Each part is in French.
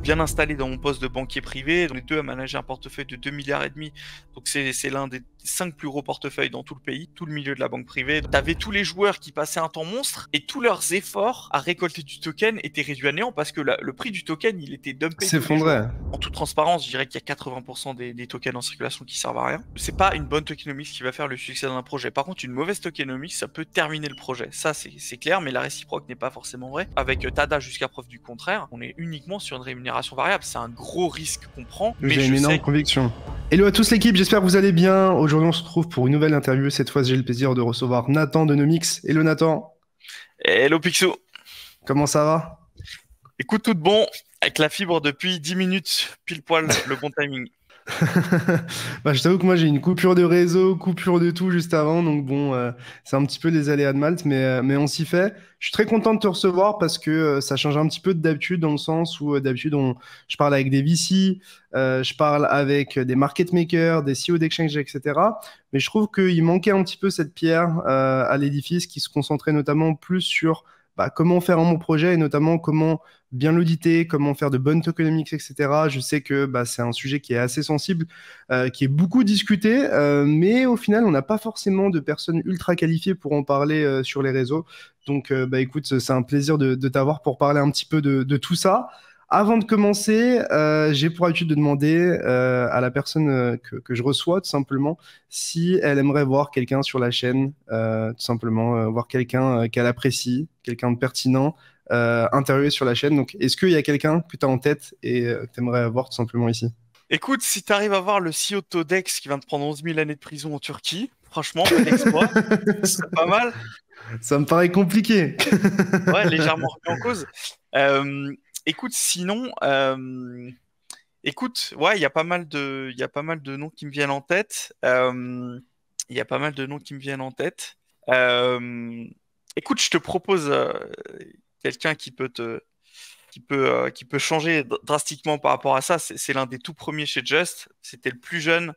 bien installé dans mon poste de banquier privé. Les deux à manager un portefeuille de 2 milliards et demi. Donc c'est l'un des 5 plus gros portefeuilles dans tout le pays, tout le milieu de la banque privée. T'avais tous les joueurs qui passaient un temps monstre et tous leurs efforts à récolter du token étaient réduits à néant parce que le prix du token, il était dumpé. S'effondrait. En toute transparence, je dirais qu'il y a 80% des, des, tokens en circulation qui servent à rien. C'est pas une bonne tokenomics qui va faire le succès d'un projet. Par contre, une mauvaise tokenomics, ça peut terminer le projet. Ça, c'est clair, mais la réciproque n'est pas forcément vraie. Avec euh, Tada jusqu'à preuve du contraire, on est uniquement sur une rémunération variable, c'est un gros risque qu'on prend. J'ai une énorme conviction. Hello à tous l'équipe, j'espère que vous allez bien. Aujourd'hui, on se retrouve pour une nouvelle interview. Cette fois, j'ai le plaisir de recevoir Nathan de Nomix. Hello Nathan. Hello Pixou. Comment ça va Écoute, tout de bon, avec la fibre depuis 10 minutes, pile poil, le bon timing. Bah, je t'avoue que moi j'ai une coupure de réseau, coupure de tout juste avant, donc bon, euh, c'est un petit peu les aléas de Malte, mais, euh, mais on s'y fait. Je suis très content de te recevoir parce que euh, ça change un petit peu d'habitude dans le sens où d'habitude on, je parle avec des VC, je parle avec des market makers, des CEO d'exchange, etc. Mais je trouve qu'il manquait un petit peu cette pierre à l'édifice qui se concentrait notamment plus sur bah, comment faire un bon projet et notamment comment bien l'auditer, comment faire de bonnes tokenomics, etc. Je sais que bah, c'est un sujet qui est assez sensible, euh, qui est beaucoup discuté, euh, mais au final, on n'a pas forcément de personnes ultra qualifiées pour en parler euh, sur les réseaux. Donc, bah, écoute, c'est un plaisir de, t'avoir pour parler un petit peu de, tout ça. Avant de commencer, j'ai pour habitude de demander à la personne que, que, je reçois, tout simplement, si elle aimerait voir quelqu'un sur la chaîne, tout simplement, voir quelqu'un qu'elle apprécie, quelqu'un de pertinent, euh, interviewé sur la chaîne. Donc, est-ce qu'il y a quelqu'un que tu as en tête et euh, que tu aimerais avoir tout simplement ici Écoute, si tu arrives à voir le CEO de Todex qui vient de prendre 11 000 années de prison en Turquie, franchement, l'exploit, c'est pas mal. Ça me paraît compliqué. ouais, légèrement remis en cause. Euh, écoute, sinon, écoute, ouais, il y a pas mal de, il y a pas mal de noms qui me viennent en tête. Il y a pas mal de noms qui me viennent en tête. écoute, je te propose, quelqu'un qui peut te qui peut, euh, qui peut changer drastiquement par rapport à ça. C'est l'un des tout premiers chez Just. C'était le plus jeune,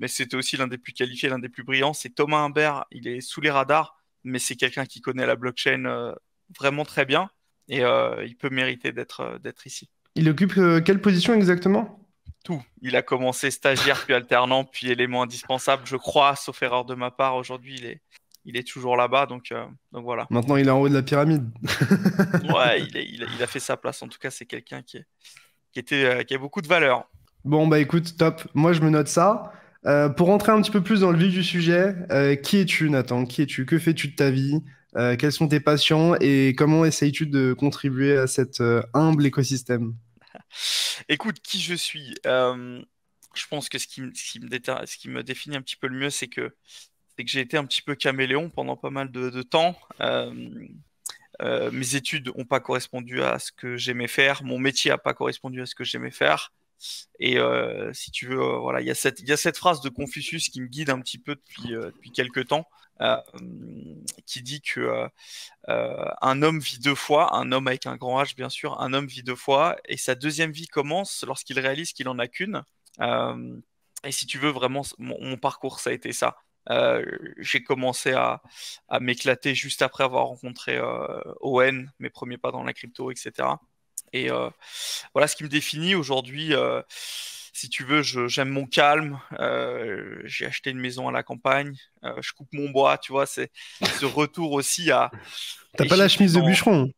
mais c'était aussi l'un des plus qualifiés, l'un des plus brillants. C'est Thomas Humbert. Il est sous les radars, mais c'est quelqu'un qui connaît la blockchain euh, vraiment très bien et euh, il peut mériter d'être d'être ici. Il occupe quelle position exactement tout. Il a commencé stagiaire, puis alternant, puis élément indispensable, je crois, sauf erreur de ma part. Aujourd'hui, il est, il est toujours là-bas. Donc, euh, donc voilà. Maintenant, il est en haut de la pyramide. ouais, il, a, fait sa place. En tout cas, c'est quelqu'un qui, qui, euh, qui a beaucoup de valeur. Bon, bah écoute, top. Moi, je me note ça. Euh, pour rentrer un petit peu plus dans le vif du sujet, qui es-tu, Nathan Qui es-tu Que fais-tu de ta vie Quels sont tes passions Et comment essayes-tu de contribuer à cet humble écosystème Écoute, qui je suis Je pense que ce qui, me ce qui me définit un petit peu le mieux, c'est que c'est que j'ai été un petit peu caméléon pendant pas mal de, temps. Euh, euh, mes études n'ont pas correspondu à ce que j'aimais faire, mon métier n'a pas correspondu à ce que j'aimais faire. Et euh, si tu veux, il y, a cette, phrase de Confucius qui me guide un petit peu depuis, quelques temps, qui dit que homme vit deux fois, un homme avec un grand H bien sûr, un homme vit deux fois, et sa deuxième vie commence lorsqu'il réalise qu'il en a qu'une. et si tu veux, vraiment, mon parcours, ça a été ça. Euh, j'ai commencé à, m'éclater juste après avoir rencontré euh, Owen, mes premiers pas dans la crypto, etc. Et euh, voilà ce qui me définit aujourd'hui. si tu veux, j'aime mon calme. j'ai acheté une maison à la campagne. je coupe mon bois, tu vois. C'est ce retour aussi à. T'as pas la chemise de bûcheron.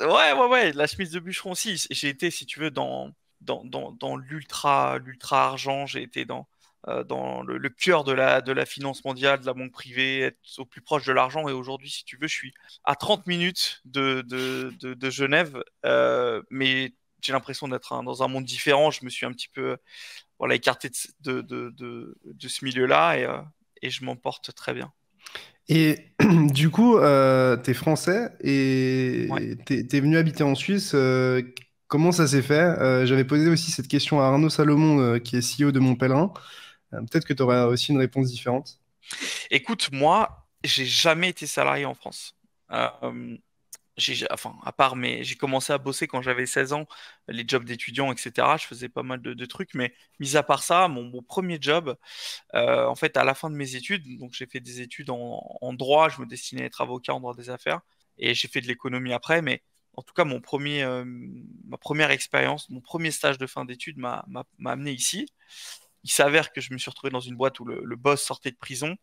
Ouais, ouais, ouais, la chemise de bûcheron aussi. J'ai été, si tu veux, dans dans, dans, dans l'ultra l'ultra argent. J'ai été dans euh, dans le, cœur de la, de la finance mondiale, de la banque privée, être au plus proche de l'argent. Et aujourd'hui, si tu veux, je suis à 30 minutes de, de, de, Genève, euh, mais j'ai l'impression d'être dans un monde différent. Je me suis un petit peu voilà, écarté de, de ce milieu-là et, je euh, et je porte très bien. Et du coup, tu es français et tu es, venu habiter en Suisse. comment ça s'est fait J'avais posé aussi cette question à Arnaud Salomon, qui est CEO de Montpellerin. Euh, peut-être que tu auras aussi une réponse différente. Écoute, moi, j'ai jamais été salarié en France. Euh, enfin, à part, mais j'ai commencé à bosser quand j'avais 16 ans, les jobs d'étudiants, etc. Je faisais pas mal de, trucs, mais mis à part ça, mon, premier job, euh, en fait, à la fin de mes études, donc j'ai fait des études en, droit, je me destinais à être avocat en droit des affaires, et j'ai fait de l'économie après, mais en tout cas, mon premier, ma première expérience, mon premier stage de fin d'études m'a amené ici il s'avère que je me suis retrouvé dans une boîte où le, boss sortait de prison.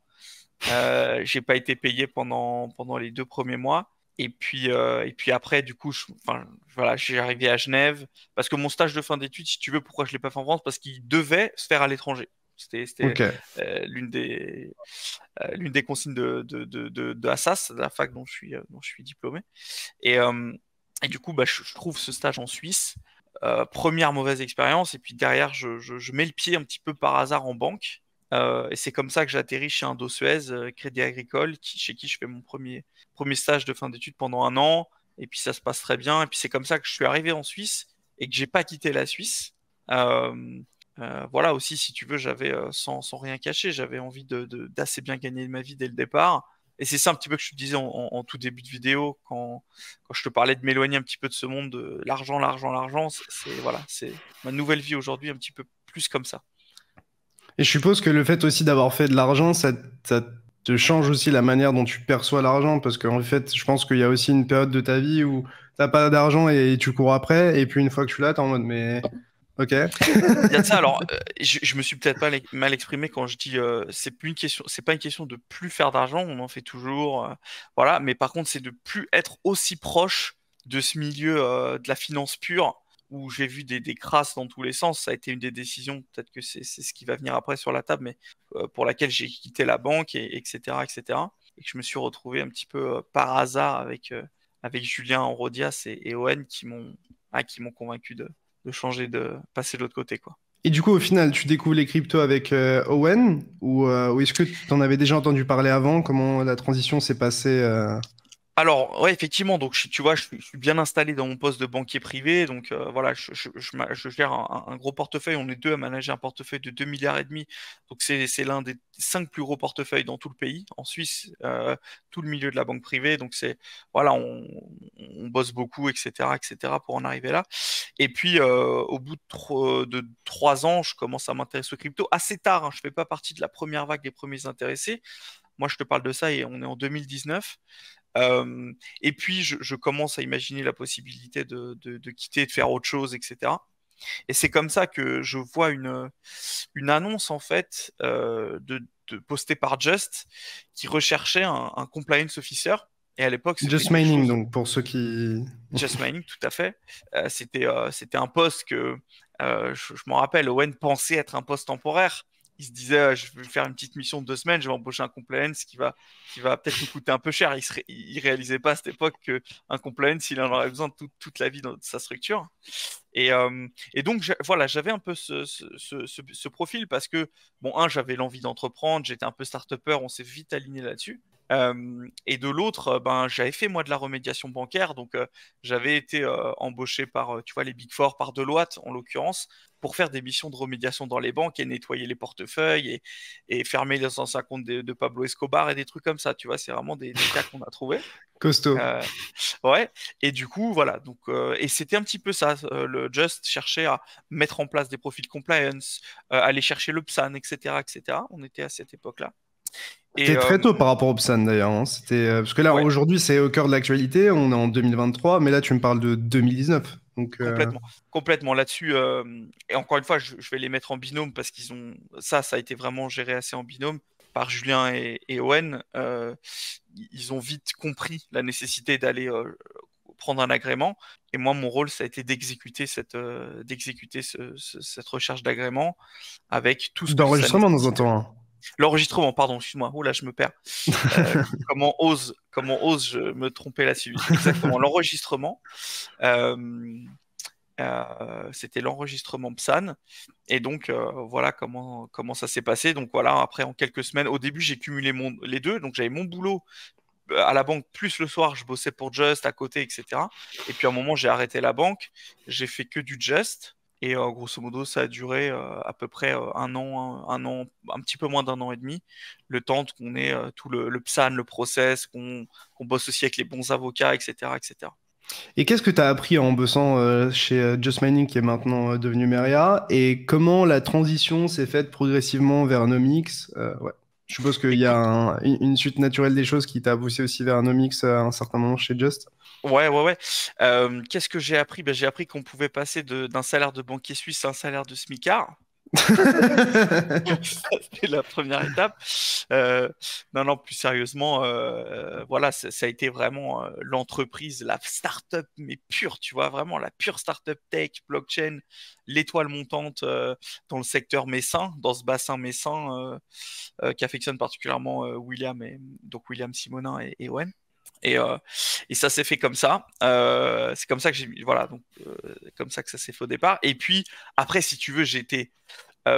Euh, j'ai pas été payé pendant, pendant les deux premiers mois. Et puis, euh, et puis après, du coup, enfin, voilà, j'ai arrivé à Genève parce que mon stage de fin d'études, si tu veux, pourquoi je l'ai pas fait en France Parce qu'il devait se faire à l'étranger. C'était euh, l'une des, euh, l'une des consignes de, de, de, de, la fac dont je suis, dont je suis diplômé. Et, et du coup, bah, je, trouve ce stage en Suisse. Euh, première mauvaise expérience, et puis derrière, je, mets le pied un petit peu par hasard en banque. Euh, et c'est comme ça que j'atterris chez un Suez, euh, Crédit Agricole, chez qui je fais mon premier, premier stage de fin d'études pendant un an. Et puis ça se passe très bien. Et puis c'est comme ça que je suis arrivé en Suisse et que j'ai pas quitté la Suisse. voilà aussi, si tu veux, j'avais sans, rien cacher, j'avais envie d'assez bien gagner ma vie dès le départ. Et c'est ça un petit peu que je te disais en, tout début de vidéo, quand, je te parlais de m'éloigner un petit peu de ce monde de euh, l'argent, l'argent, l'argent. C'est voilà, c'est ma nouvelle vie aujourd'hui, un petit peu plus comme ça. Et je suppose que le fait aussi d'avoir fait de l'argent, ça, te change aussi la manière dont tu perçois l'argent, parce qu'en fait, je pense qu'il y a aussi une période de ta vie où t'as pas d'argent et, tu cours après, et puis une fois que tu l'as, t'es en mode mais Ok. Il y a de ça. Alors, euh, je, me suis peut-être pas mal exprimé quand je dis euh, c'est plus une question, c'est pas une question de plus faire d'argent, on en fait toujours, euh, voilà. Mais par contre, c'est de plus être aussi proche de ce milieu de la finance pure où j'ai vu des, des, crasses dans tous les sens. Ça a été une des décisions, peut-être que c'est ce qui va venir après sur la table, mais pour laquelle j'ai quitté la banque, et, etc., etc. Et que je me suis retrouvé un petit peu par hasard avec avec Julien Rodias et, et Owen qui m'ont ah, qui m'ont convaincu de de changer, de passer de l'autre côté. Quoi. Et du coup, au final, tu découvres les cryptos avec euh, Owen ou, euh, ou est-ce que tu en avais déjà entendu parler avant Comment la transition s'est passée euh? Alors, ouais, effectivement, donc je, tu vois, je, suis bien installé dans mon poste de banquier privé, donc euh, voilà, je, je gère un, gros portefeuille. On est deux à manager un portefeuille de 2 milliards et demi, donc c'est l'un des cinq plus gros portefeuilles dans tout le pays, en Suisse, euh, tout le milieu de la banque privée. Donc c'est voilà, on, bosse beaucoup, etc., etc., pour en arriver là. Et puis, euh, au bout de, trois ans, je commence à m'intéresser aux crypto assez tard. Hein, je ne fais pas partie de la première vague des premiers intéressés. Moi, je te parle de ça et on est en 2019 et puis, je, commence à imaginer la possibilité de, quitter, de faire autre chose, etc. Et c'est comme ça que je vois une, une annonce, en fait, euh, de, postée par Just, qui recherchait un, compliance officer. Et à l'époque, Just Mining, donc, pour ceux qui... Just Mining, tout à fait. Euh, c'était, euh, c'était un poste que, je, je m'en rappelle, Owen pensait être un poste temporaire il se disait euh, je vais faire une petite mission de deux semaines, je vais embaucher un compliance qui va, qui va peut-être nous coûter un peu cher. Il, ne réalisait pas à cette époque qu'un compliance, il en aurait besoin toute la vie dans sa structure. Et, euh, et donc, voilà, j'avais un peu ce, ce, profil parce que, bon, un, j'avais l'envie d'entreprendre, j'étais un peu start-upper, on s'est vite aligné là-dessus et de l'autre, euh, ben, j'avais fait moi de la remédiation bancaire, donc euh, j'avais été euh, embauché par, tu vois, les Big Four, par Deloitte en l'occurrence, pour faire des missions de remédiation dans les banques et nettoyer les portefeuilles et, et fermer les 150 de, de, Pablo Escobar et des trucs comme ça, tu vois, c'est vraiment des, cas qu'on a trouvé. Costaud. ouais, et du coup, voilà, donc, et c'était un petit peu ça, le Just chercher à mettre en place des profils compliance, aller chercher le PSAN, etc., etc., on était à cette époque-là. C'était très euh, tôt par rapport au PSAN d'ailleurs. Hein. C'était euh, parce que là aujourd'hui c'est au cœur de l'actualité. On est en 2023, mais là tu me parles de 2019. Donc, euh, complètement, complètement là-dessus. et encore une fois, je, vais les mettre en binôme parce qu'ils ont ça, ça a été vraiment géré assez en binôme par Julien et, Owen. ils ont vite compris la nécessité d'aller prendre un agrément. Et moi, mon rôle, ça a été d'exécuter cette, d'exécuter cette recherche d'agrément avec tout ce d'enregistrement dans un temps. Hein l'enregistrement, pardon, excuse-moi. Oh là, je me perds. Euh, comment ose, comment ose je me tromper la dessus Exactement, l'enregistrement. Euh, euh, c'était l'enregistrement PSAN. Et donc, voilà comment, comment ça s'est passé. Donc, voilà, après, en quelques semaines, au début, j'ai cumulé les deux. Donc, j'avais mon boulot à la banque, plus le soir, je bossais pour Just à côté, etc. Et puis, à un moment, j'ai arrêté la banque. J'ai fait que du Just. Et euh, grosso modo, ça a duré euh, à peu près euh, un an, un, an, un petit peu moins d'un an et demi, le temps qu'on ait tout le, le, PSAN, le process, qu'on bosse aussi avec les bons avocats, etc. etc. Et qu'est-ce que tu as appris en bossant chez Just Mining, qui est maintenant devenu Meria, et comment la transition s'est faite progressivement vers Nomics ouais. Je suppose qu'il y a une suite naturelle des choses qui t'a poussé aussi vers un omix euh, à un certain moment chez Just. Ouais, ouais, ouais. Euh, qu'est-ce que j'ai appris ben, J'ai appris qu'on pouvait passer d'un salaire de banquier suisse à un salaire de smicard. C'était la première étape. Euh, non, non, plus sérieusement, euh, euh, voilà, ça, a été vraiment euh, l'entreprise, la start-up, mais pure, tu vois, vraiment la pure start-up tech, blockchain, l'étoile montante dans le secteur messin, dans ce bassin messin affectionne particulièrement William, et, donc William Simonin et, et Owen et, euh, et ça s'est fait comme ça. Euh, c'est comme ça que j'ai voilà donc euh, comme ça que ça s'est fait au départ. Et puis après, si tu veux, j'étais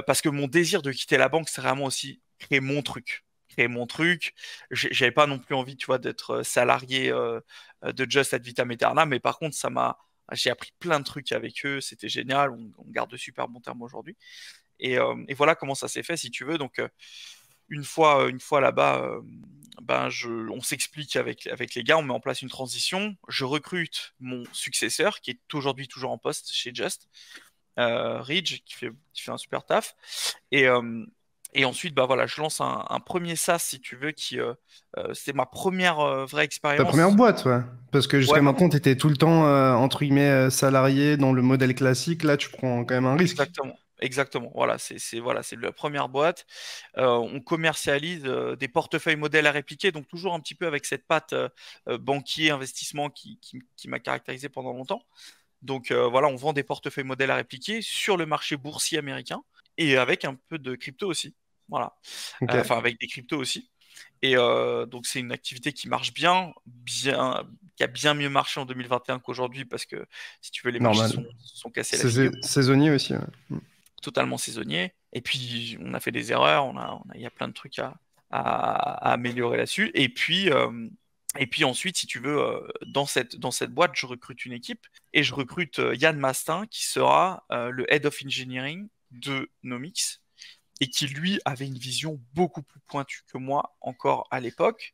parce que mon désir de quitter la banque, c'est vraiment aussi créer mon truc créer mon truc. J'avais pas non plus envie, tu vois, d'être salarié de Just Ad Vitam Eterna, mais par contre, ça m'a, j'ai appris plein de trucs avec eux, c'était génial, on, garde de super bons termes aujourd'hui. Et, et, voilà comment ça s'est fait, si tu veux. Donc, une fois, euh, une fois là-bas, euh, ben je, on s'explique avec, avec les gars, on met en place une transition. Je recrute mon successeur, qui est aujourd'hui toujours en poste chez Just, euh, Ridge, qui fait, qui un super taf. Et, et ensuite, bah voilà, je lance un, premier SaaS, si tu veux, qui c'est ma première vraie expérience. Ta première boîte, ouais. Parce que jusqu'à maintenant, tu étais tout le temps, entre guillemets, salarié dans le modèle classique. Là, tu prends quand même un risque. Exactement. Exactement. Voilà, c'est voilà, c'est la première boîte. Euh, on commercialise euh, des portefeuilles modèles à répliquer, donc toujours un petit peu avec cette patte euh, banquier investissement qui, qui, m'a caractérisé pendant longtemps. Donc voilà, on vend des portefeuilles modèles à répliquer sur le marché boursier américain et avec un peu de crypto aussi. Voilà. Enfin, avec des cryptos aussi. Et donc c'est une activité qui marche bien, bien, qui a bien mieux marché en 2021 qu'aujourd'hui parce que si tu veux les marchés sont, sont, cassés. La saisonnier aussi. Mm totalement saisonnier. Et puis, on a fait des erreurs, on il y a plein de trucs à, améliorer là-dessus. Et puis, euh, et puis ensuite, si tu veux, euh, dans, cette, dans cette boîte, je recrute une équipe et je recrute euh, Yann Mastin, qui sera le Head of Engineering de Nomix et qui, lui, avait une vision beaucoup plus pointue que moi encore à l'époque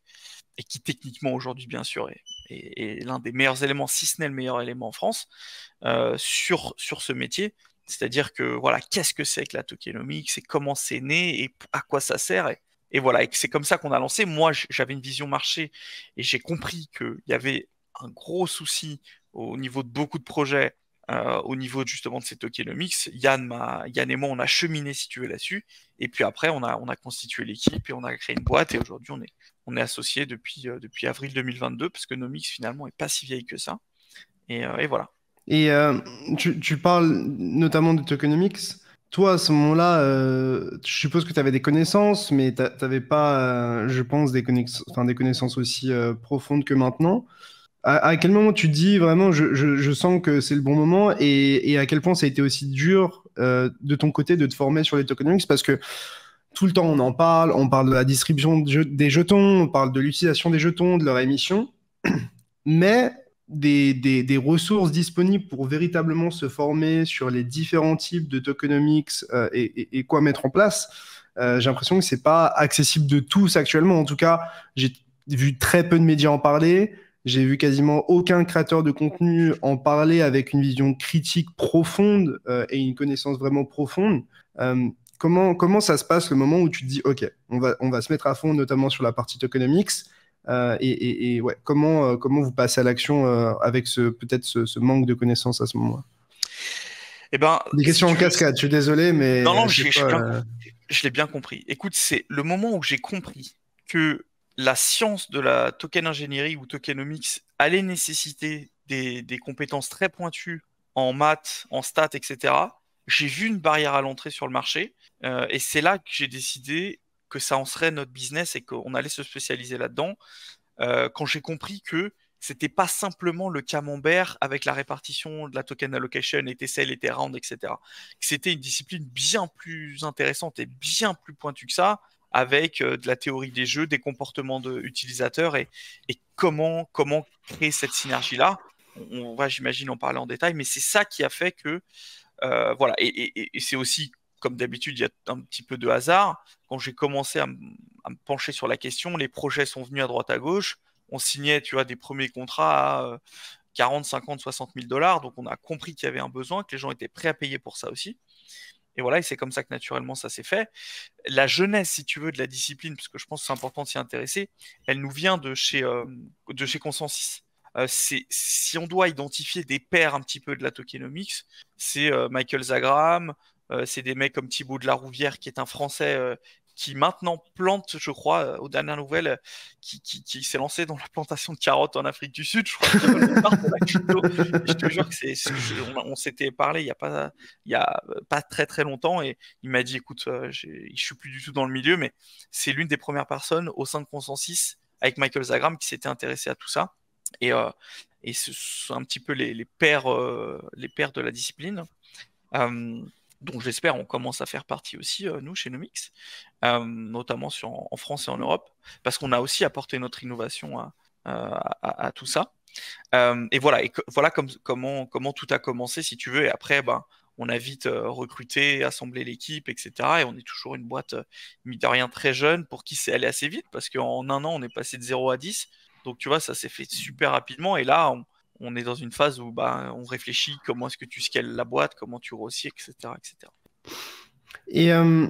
et qui, techniquement, aujourd'hui, bien sûr, est, est, l'un des meilleurs éléments, si ce n'est le meilleur élément en France, sur, sur ce métier c'est-à-dire que voilà, qu'est-ce que c'est que la tokenomics et comment c'est né et à quoi ça sert. Et, voilà, et c'est comme ça qu'on a lancé. Moi, j'avais une vision marché et j'ai compris qu'il y avait un gros souci au niveau de beaucoup de projets, euh, au niveau justement de ces tokenomics. Yann, et moi, on a cheminé si tu veux là-dessus. Et puis après, on a, constitué l'équipe et on a créé une boîte. Et aujourd'hui, on est, on associé depuis, euh, depuis avril 2022 parce que Nomix finalement est pas si vieille que ça. et euh, voilà. Et euh, tu, parles notamment de tokenomics. Toi, à ce moment-là, euh, je suppose que tu avais des connaissances, mais tu n'avais pas, euh, je pense, des, enfin, des connaissances aussi profondes que maintenant. À, quel moment tu dis vraiment, je, sens que c'est le bon moment, et, à quel point ça a été aussi dur de ton côté de te former sur les tokenomics Parce que tout le temps, on en parle, on parle de la distribution des jetons, on parle de l'utilisation des jetons, de leur émission. Mais des, ressources disponibles pour véritablement se former sur les différents types de tokenomics euh, et, quoi mettre en place, euh, j'ai l'impression que ce n'est pas accessible de tous actuellement. En tout cas, j'ai vu très peu de médias en parler. J'ai vu quasiment aucun créateur de contenu en parler avec une vision critique profonde euh, et une connaissance vraiment profonde. comment, ça se passe le moment où tu te dis, OK, on va, on va se mettre à fond, notamment sur la partie tokenomics euh, et, ouais, comment, euh, comment vous passez à l'action euh, avec ce, peut-être ce, manque de connaissances à ce moment-là eh ben, Des questions en cascade, je suis désolé, mais. Non, non, je, l'ai bien, compris. Écoute, c'est le moment où j'ai compris que la science de la token ingénierie ou tokenomics allait nécessiter des, compétences très pointues en maths, en stats, etc. J'ai vu une barrière à l'entrée sur le marché et c'est là que j'ai décidé que ça en serait notre business et qu'on allait se spécialiser là-dedans, euh, quand j'ai compris que c'était pas simplement le camembert avec la répartition de la token allocation, et TCL, et T-Round, etc. C'était une discipline bien plus intéressante et bien plus pointue que ça, avec euh, de la théorie des jeux, des comportements de utilisateurs et, et comment, comment créer cette synergie-là. On va, j'imagine, en parler en détail, mais c'est ça qui a fait que, euh, voilà, et, et c'est aussi comme d'habitude, il y a un petit peu de hasard. Quand j'ai commencé à, me pencher sur la question, les projets sont venus à droite à gauche. On signait, tu vois, des premiers contrats à 40, 50, 60 000 dollars. Donc, on a compris qu'il y avait un besoin, que les gens étaient prêts à payer pour ça aussi. Et voilà, et c'est comme ça que naturellement ça s'est fait. La jeunesse, si tu veux, de la discipline, parce que je pense que c'est important de s'y intéresser, elle nous vient de chez, euh, de chez Consensus. Euh, si on doit identifier des pères un petit peu de la tokenomics, c'est euh, Michael Zagram, euh, c'est des mecs comme Thibaut de la Rouvière, qui est un Français euh, qui maintenant plante, je crois, euh, aux dernières nouvelles, qui, qui, s'est lancé dans la plantation de carottes en Afrique du Sud. Je crois Je te jure que c'est, on, s'était parlé il n'y a pas, il y a pas très très longtemps et il m'a dit, écoute, je suis plus du tout dans le milieu, mais c'est l'une des premières personnes au sein de Consensus avec Michael Zagram qui s'était intéressé à tout ça. Et, et ce sont un petit peu les, pères, les pères de la discipline dont j'espère on commence à faire partie aussi, euh, nous, chez Nomix, euh, notamment sur, en France et en Europe, parce qu'on a aussi apporté notre innovation à, euh, tout ça. et voilà, voilà comment, tout a commencé, si tu veux, et après, ben, on a vite recruté, assemblé l'équipe, etc. Et on est toujours une boîte, mine très jeune, pour qui c'est allé assez vite, parce qu'en un an, on est passé de 0 à 10. Donc, tu vois, ça s'est fait super rapidement, et là, on on est dans une phase où bah, on réfléchit comment est-ce que tu scales la boîte, comment tu grossis, etc. etc. Et euh,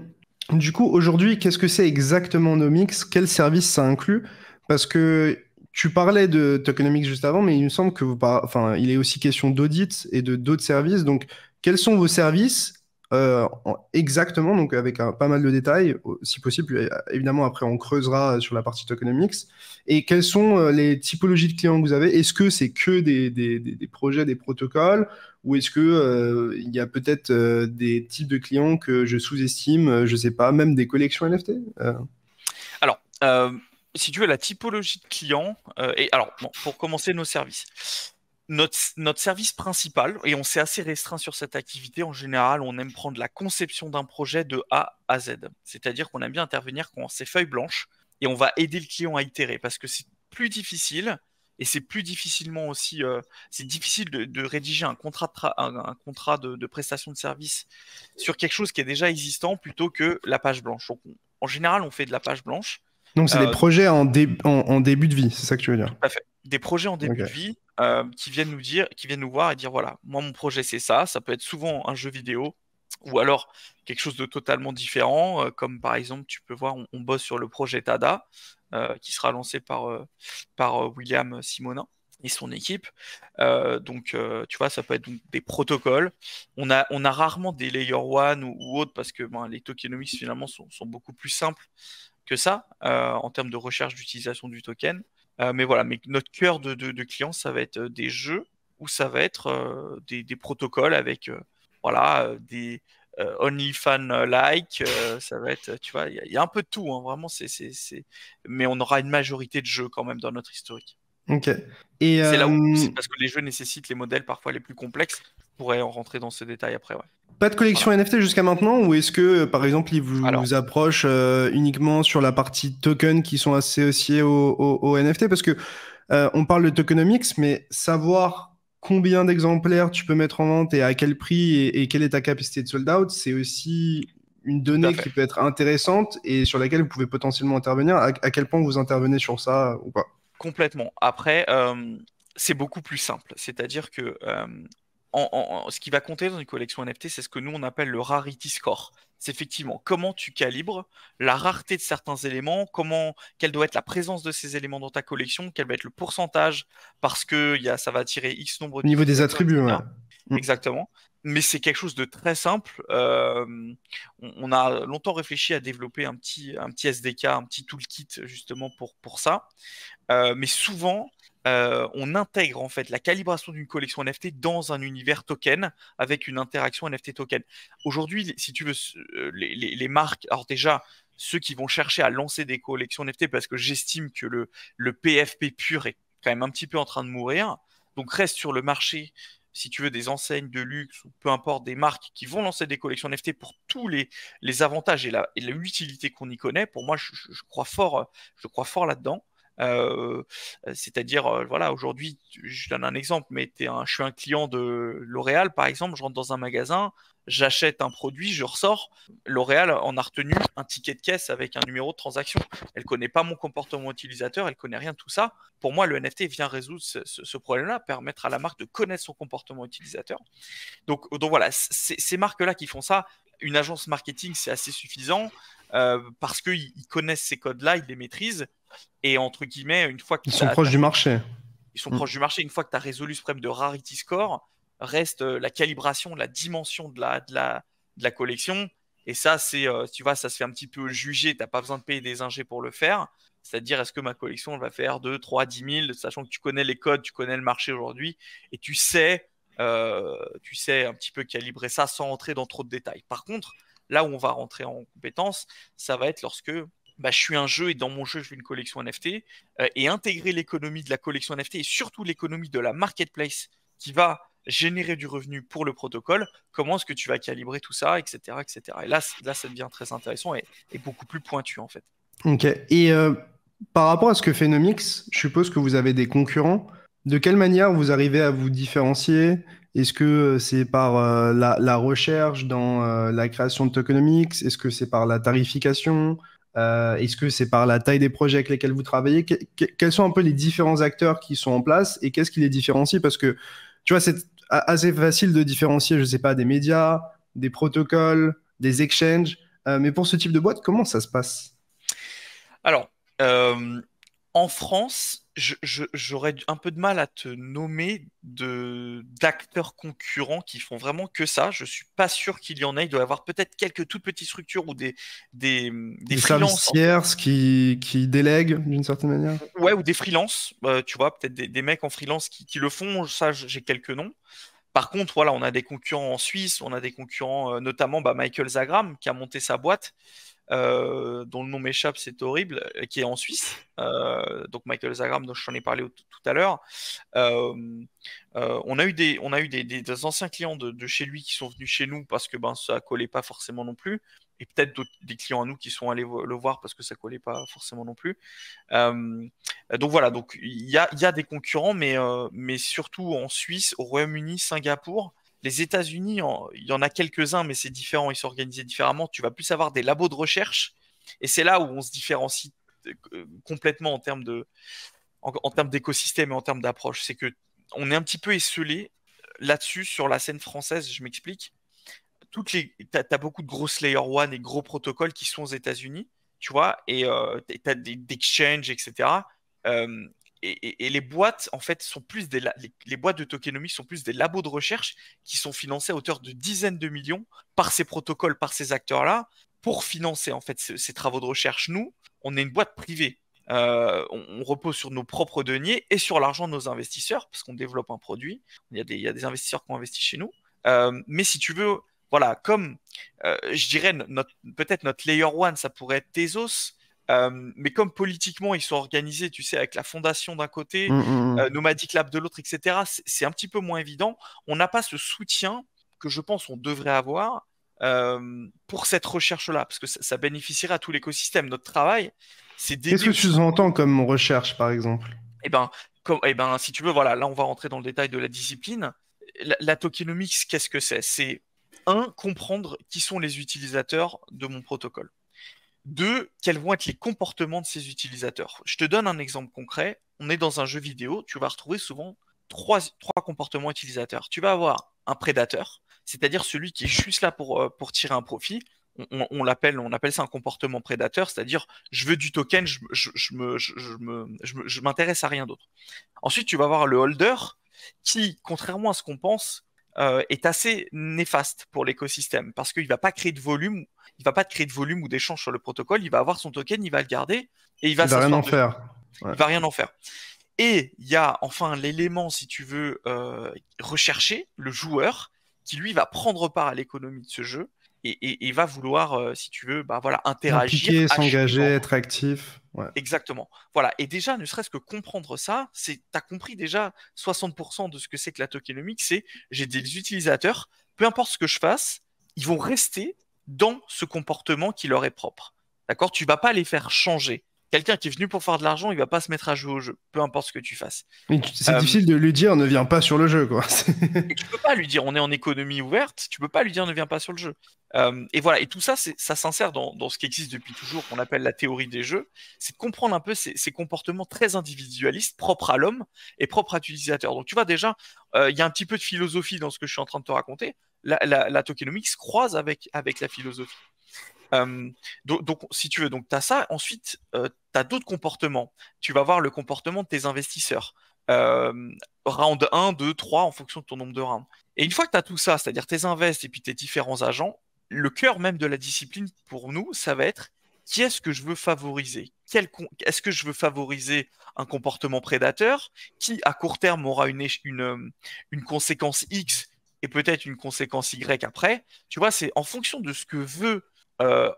du coup, aujourd'hui, qu'est-ce que c'est exactement Nomix Quels services ça inclut Parce que tu parlais de tokenomics juste avant, mais il me semble que vous enfin, il est aussi question d'audit et de d'autres services. Donc, quels sont vos services euh, exactement, donc avec un, euh, pas mal de détails, si possible. Euh, évidemment, après, on creusera sur la partie tokenomics. Et quelles sont les typologies de clients que vous avez Est-ce que c'est que des, projets, des protocoles Ou est-ce qu'il il y a peut-être des types de clients que je sous-estime Je ne sais pas, même des collections NFT Alors si tu veux, la typologie de clients. et alors, pour commencer nos services, notre, notre, service principal, et on s'est assez restreint sur cette activité, en général, on aime prendre la conception d'un projet de A à Z. C'est-à-dire qu'on aime bien intervenir quand c'est feuille blanche, et on va aider le client à itérer, parce que c'est plus difficile, et c'est plus difficilement aussi, euh, c'est difficile de, rédiger un contrat, de, un, contrat de, prestation de service sur quelque chose qui est déjà existant, plutôt que la page blanche. en général, on fait de la page blanche. Donc, c'est des euh, projets en, en, début de vie, c'est ça que tu veux dire des projets en début de vie euh, qui viennent nous dire, qui viennent nous voir et dire voilà, moi mon projet c'est ça. Ça peut être souvent un jeu vidéo ou alors quelque chose de totalement différent, euh, comme par exemple tu peux voir, on, bosse sur le projet Tada euh, qui sera lancé par, par William Simonin et son équipe. donc, tu vois, ça peut être des protocoles. On a, on a rarement des layer one ou, autre parce que ben, les tokenomics finalement sont, beaucoup plus simples que ça en termes de recherche d'utilisation du token. Euh, mais voilà, mais notre cœur de, de, clients, ça va être euh, des jeux ou ça va être euh, des, protocoles avec voilà des OnlyFans like, ça va être, tu vois, il y, a un peu de tout, hein, vraiment, c'est, mais on aura une majorité de jeux quand même dans notre historique. c'est là où c'est parce que les jeux nécessitent les modèles parfois les plus complexes pourrait en rentrer dans ce détail après. Ouais. Pas de collection NFT jusqu'à maintenant ou est-ce que euh, par exemple ils vous, vous approchent euh, uniquement sur la partie token qui sont associés au, au, NFT Parce que euh, on parle de tokenomics, mais savoir combien d'exemplaires tu peux mettre en vente et à quel prix et, quelle est ta capacité de sold out, c'est aussi une donnée qui peut être intéressante et sur laquelle vous pouvez potentiellement intervenir. À, quel point vous intervenez sur ça ou pas Complètement. Après, c'est beaucoup plus simple. C'est-à-dire que ce qui va compter dans une collection NFT, c'est ce que nous on appelle le rarity score. C'est effectivement comment tu calibres la rareté de certains éléments, comment, quelle doit être la présence de ces éléments dans ta collection, quel va être le pourcentage, parce que ça va attirer X nombre de. Niveau des attributs, mm. Exactement. Mais c'est quelque chose de très simple. Euh, on, a longtemps réfléchi à développer un petit, un petit SDK, un petit toolkit justement pour, pour ça. Euh, mais souvent, euh, on intègre en fait la calibration d'une collection NFT dans un univers token avec une interaction NFT token. Aujourd'hui, si tu veux, euh, les, marques, alors déjà, ceux qui vont chercher à lancer des collections NFT, parce que j'estime que le, PFP pur est quand même un petit peu en train de mourir, donc reste sur le marché si tu veux, des enseignes de luxe ou peu importe, des marques qui vont lancer des collections NFT pour tous les, avantages et la, et l'utilité qu'on y connaît, pour moi, je crois fort, je crois fort là-dedans. Euh, c'est-à-dire, euh, voilà, aujourd'hui, je donne un exemple, mais es un, je suis un client de L'Oréal, par exemple, je rentre dans un magasin, j'achète un produit, je ressors. L'Oréal en a retenu un ticket de caisse avec un numéro de transaction. Elle connaît pas mon comportement utilisateur, elle connaît rien de tout ça. Pour moi, le NFT vient résoudre ce, problème-là, permettre à la marque de connaître son comportement utilisateur. Donc, donc voilà, ces marques-là qui font ça, une agence marketing, c'est assez suffisant. Euh, parce qu'ils connaissent ces codes-là, ils les maîtrisent, et entre guillemets, une fois qu'ils sont proches du marché. Ils sont mm. proches du marché. Une fois que tu as résolu ce problème de rarity score, reste euh, la calibration, la dimension de la, de la, de la collection. Et ça, c'est, euh, tu vois, ça se fait un petit peu juger. Tu n'as pas besoin de payer des ingés pour le faire. C'est-à-dire, est-ce que ma collection va faire 2, 3, 10 000, sachant que tu connais les codes, tu connais le marché aujourd'hui, et tu sais, euh, tu sais un petit peu calibrer ça sans entrer dans trop de détails. Par contre, là où on va rentrer en compétence, ça va être lorsque bah, je suis un jeu et dans mon jeu, je suis une collection NFT, euh, et intégrer l'économie de la collection NFT et surtout l'économie de la marketplace qui va générer du revenu pour le protocole, comment est-ce que tu vas calibrer tout ça, etc. etc. Et là, là ça devient très intéressant et, beaucoup plus pointu en fait. Ok. Et euh, par rapport à ce que fait Nomix, je suppose que vous avez des concurrents. De quelle manière vous arrivez à vous différencier Est-ce que euh, c'est par la, recherche dans la création de tokenomics Est-ce que c'est par la tarification euh, est-ce que c'est par la taille des projets avec lesquels vous travaillez Quels sont un peu les différents acteurs qui sont en place et qu'est-ce qui les différencie Parce que, tu vois, c'est assez facile de différencier, je ne sais pas, des médias, des protocoles, des exchanges. Euh, mais pour ce type de boîte, comment ça se passe Alors, euh, en France, j'aurais un peu de mal à te nommer d'acteurs concurrents qui font vraiment que ça. Je ne suis pas sûr qu'il y en ait. Il doit y avoir peut-être quelques toutes petites structures ou des des des, qui qui délèguent d'une certaine manière. Ouais, ou des freelances. Euh, tu vois, peut-être des, mecs en freelance qui, le font. Ça, j'ai quelques noms. Par contre, voilà, on a des concurrents en Suisse, on a des concurrents, euh, notamment bah, Michael Zagram, qui a monté sa boîte. Euh, dont le nom m'échappe, c'est horrible, euh, qui est en Suisse. Euh, donc Michael Zagram, dont je t'en ai parlé tout à l'heure. on a eu des, on a eu des, anciens clients de, chez lui qui sont venus chez nous parce que ben ça collait pas forcément non plus, et peut-être des clients à nous qui sont allés le voir parce que ça collait pas forcément non plus. donc voilà, donc il y a, des concurrents, mais mais surtout en Suisse, au Royaume-Uni, Singapour. Les États-Unis, il y en a quelques-uns, mais c'est différent, ils sont organisés différemment. Tu vas plus avoir des labos de recherche, et c'est là où on se différencie euh, euh, complètement en termes de, en, termes d'écosystème et en termes d'approche. C'est que on est un petit peu esselé euh, là-dessus sur la scène française. Je m'explique. Tu as beaucoup de grosses Layer One et gros protocoles qui sont aux États-Unis, tu vois, et tu as des exchanges, etc et, les boîtes, en fait, sont plus des les, boîtes de tokenomics sont plus des labos de recherche qui sont financés à hauteur de dizaines de millions par ces protocoles, par ces acteurs-là, pour financer en fait ces travaux de recherche. Nous, on est une boîte privée. Euh, on, repose sur nos propres deniers et sur l'argent de nos investisseurs, parce qu'on développe un produit. Il y, a des, investisseurs qui ont investi chez nous. Euh, mais si tu veux, voilà, comme euh, je dirais, peut-être notre layer one, ça pourrait être Tezos euh, mais comme politiquement ils sont organisés, tu sais, avec la fondation d'un côté, mmh, mmh, mmh. Euh, Nomadic Lab de l'autre, etc., c'est un petit peu moins évident. On n'a pas ce soutien que je pense on devrait avoir euh, pour cette recherche-là, parce que ça, ça bénéficierait à tout l'écosystème. Notre travail, c'est des Qu'est-ce que tu entends comme recherche, par exemple Eh ben, comme, eh ben, si tu veux, voilà, là on va rentrer dans le détail de la discipline. la tokenomics, qu'est-ce que c'est C'est un comprendre qui sont les utilisateurs de mon protocole. Deux, quels vont être les comportements de ces utilisateurs. Je te donne un exemple concret. On est dans un jeu vidéo, tu vas retrouver souvent trois, comportements utilisateurs. Tu vas avoir un prédateur, c'est-à-dire celui qui est juste là pour, euh, pour tirer un profit. On, l'appelle, on appelle ça un comportement prédateur, c'est-à-dire je veux du token, je, je, m'intéresse à rien d'autre. Ensuite, tu vas avoir le holder qui, contrairement à ce qu'on pense, euh, est assez néfaste pour l'écosystème parce qu'il ne va pas créer de volume, il va pas créer de volume ou d'échange sur le protocole, il va avoir son token, il va le garder et il va, il va rien en faire. va rien en faire. Et il y a enfin l'élément, si tu veux, euh, rechercher le joueur, qui lui va prendre part à l'économie de ce jeu et, va vouloir, euh, si tu veux, bah, voilà, interagir. s'engager, être actif. Exactement. Voilà. Et déjà, ne serait-ce que comprendre ça, c'est, as compris déjà 60% de ce que c'est que la tokenomics, c'est j'ai des utilisateurs, peu importe ce que je fasse, ils vont rester dans ce comportement qui leur est propre. D'accord Tu vas pas les faire changer quelqu'un qui est venu pour faire de l'argent, il va pas se mettre à jouer au jeu, peu importe ce que tu fasses. C'est euh, difficile de lui dire ne viens pas sur le jeu, quoi. tu peux pas lui dire on est en économie ouverte, tu peux pas lui dire ne viens pas sur le jeu. Euh, et voilà, et tout ça, ça s'insère dans, ce qui existe depuis toujours, qu'on appelle la théorie des jeux, c'est de comprendre un peu ces, comportements très individualistes, propres à l'homme et propres à l'utilisateur. Donc tu vois déjà, euh, il y a un petit peu de philosophie dans ce que je suis en train de te raconter. La, tokenomics croise avec, avec la philosophie. Euh, donc, si tu veux, donc tu as ça. Ensuite, euh, tu as d'autres comportements. Tu vas voir le comportement de tes investisseurs. Euh, round 1, 2, 3 en fonction de ton nombre de rounds. Et une fois que tu as tout ça, c'est-à-dire tes invests et puis tes différents agents, le cœur même de la discipline pour nous, ça va être qui est-ce que je veux favoriser Est-ce que je veux favoriser un comportement prédateur qui, à court terme, aura une, une, une conséquence X et peut-être une conséquence Y après Tu vois, c'est en fonction de ce que veut euh,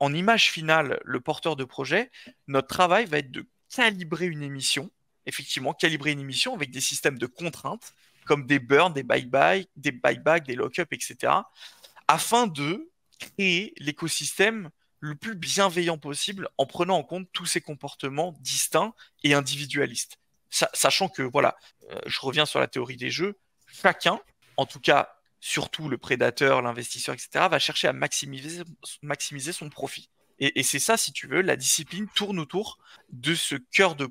en image finale, le porteur de projet, notre travail va être de calibrer une émission, effectivement, calibrer une émission avec des systèmes de contraintes, comme des burns, des buy-buy, des buy-back, des lock-up, etc., afin de créer l'écosystème le plus bienveillant possible en prenant en compte tous ces comportements distincts et individualistes. sachant que, voilà, euh, je reviens sur la théorie des jeux, chacun, en tout cas surtout le prédateur, l'investisseur, etc., va chercher à maximiser, son profit. Et, c'est ça, si tu veux, la discipline tourne autour de ce cœur de,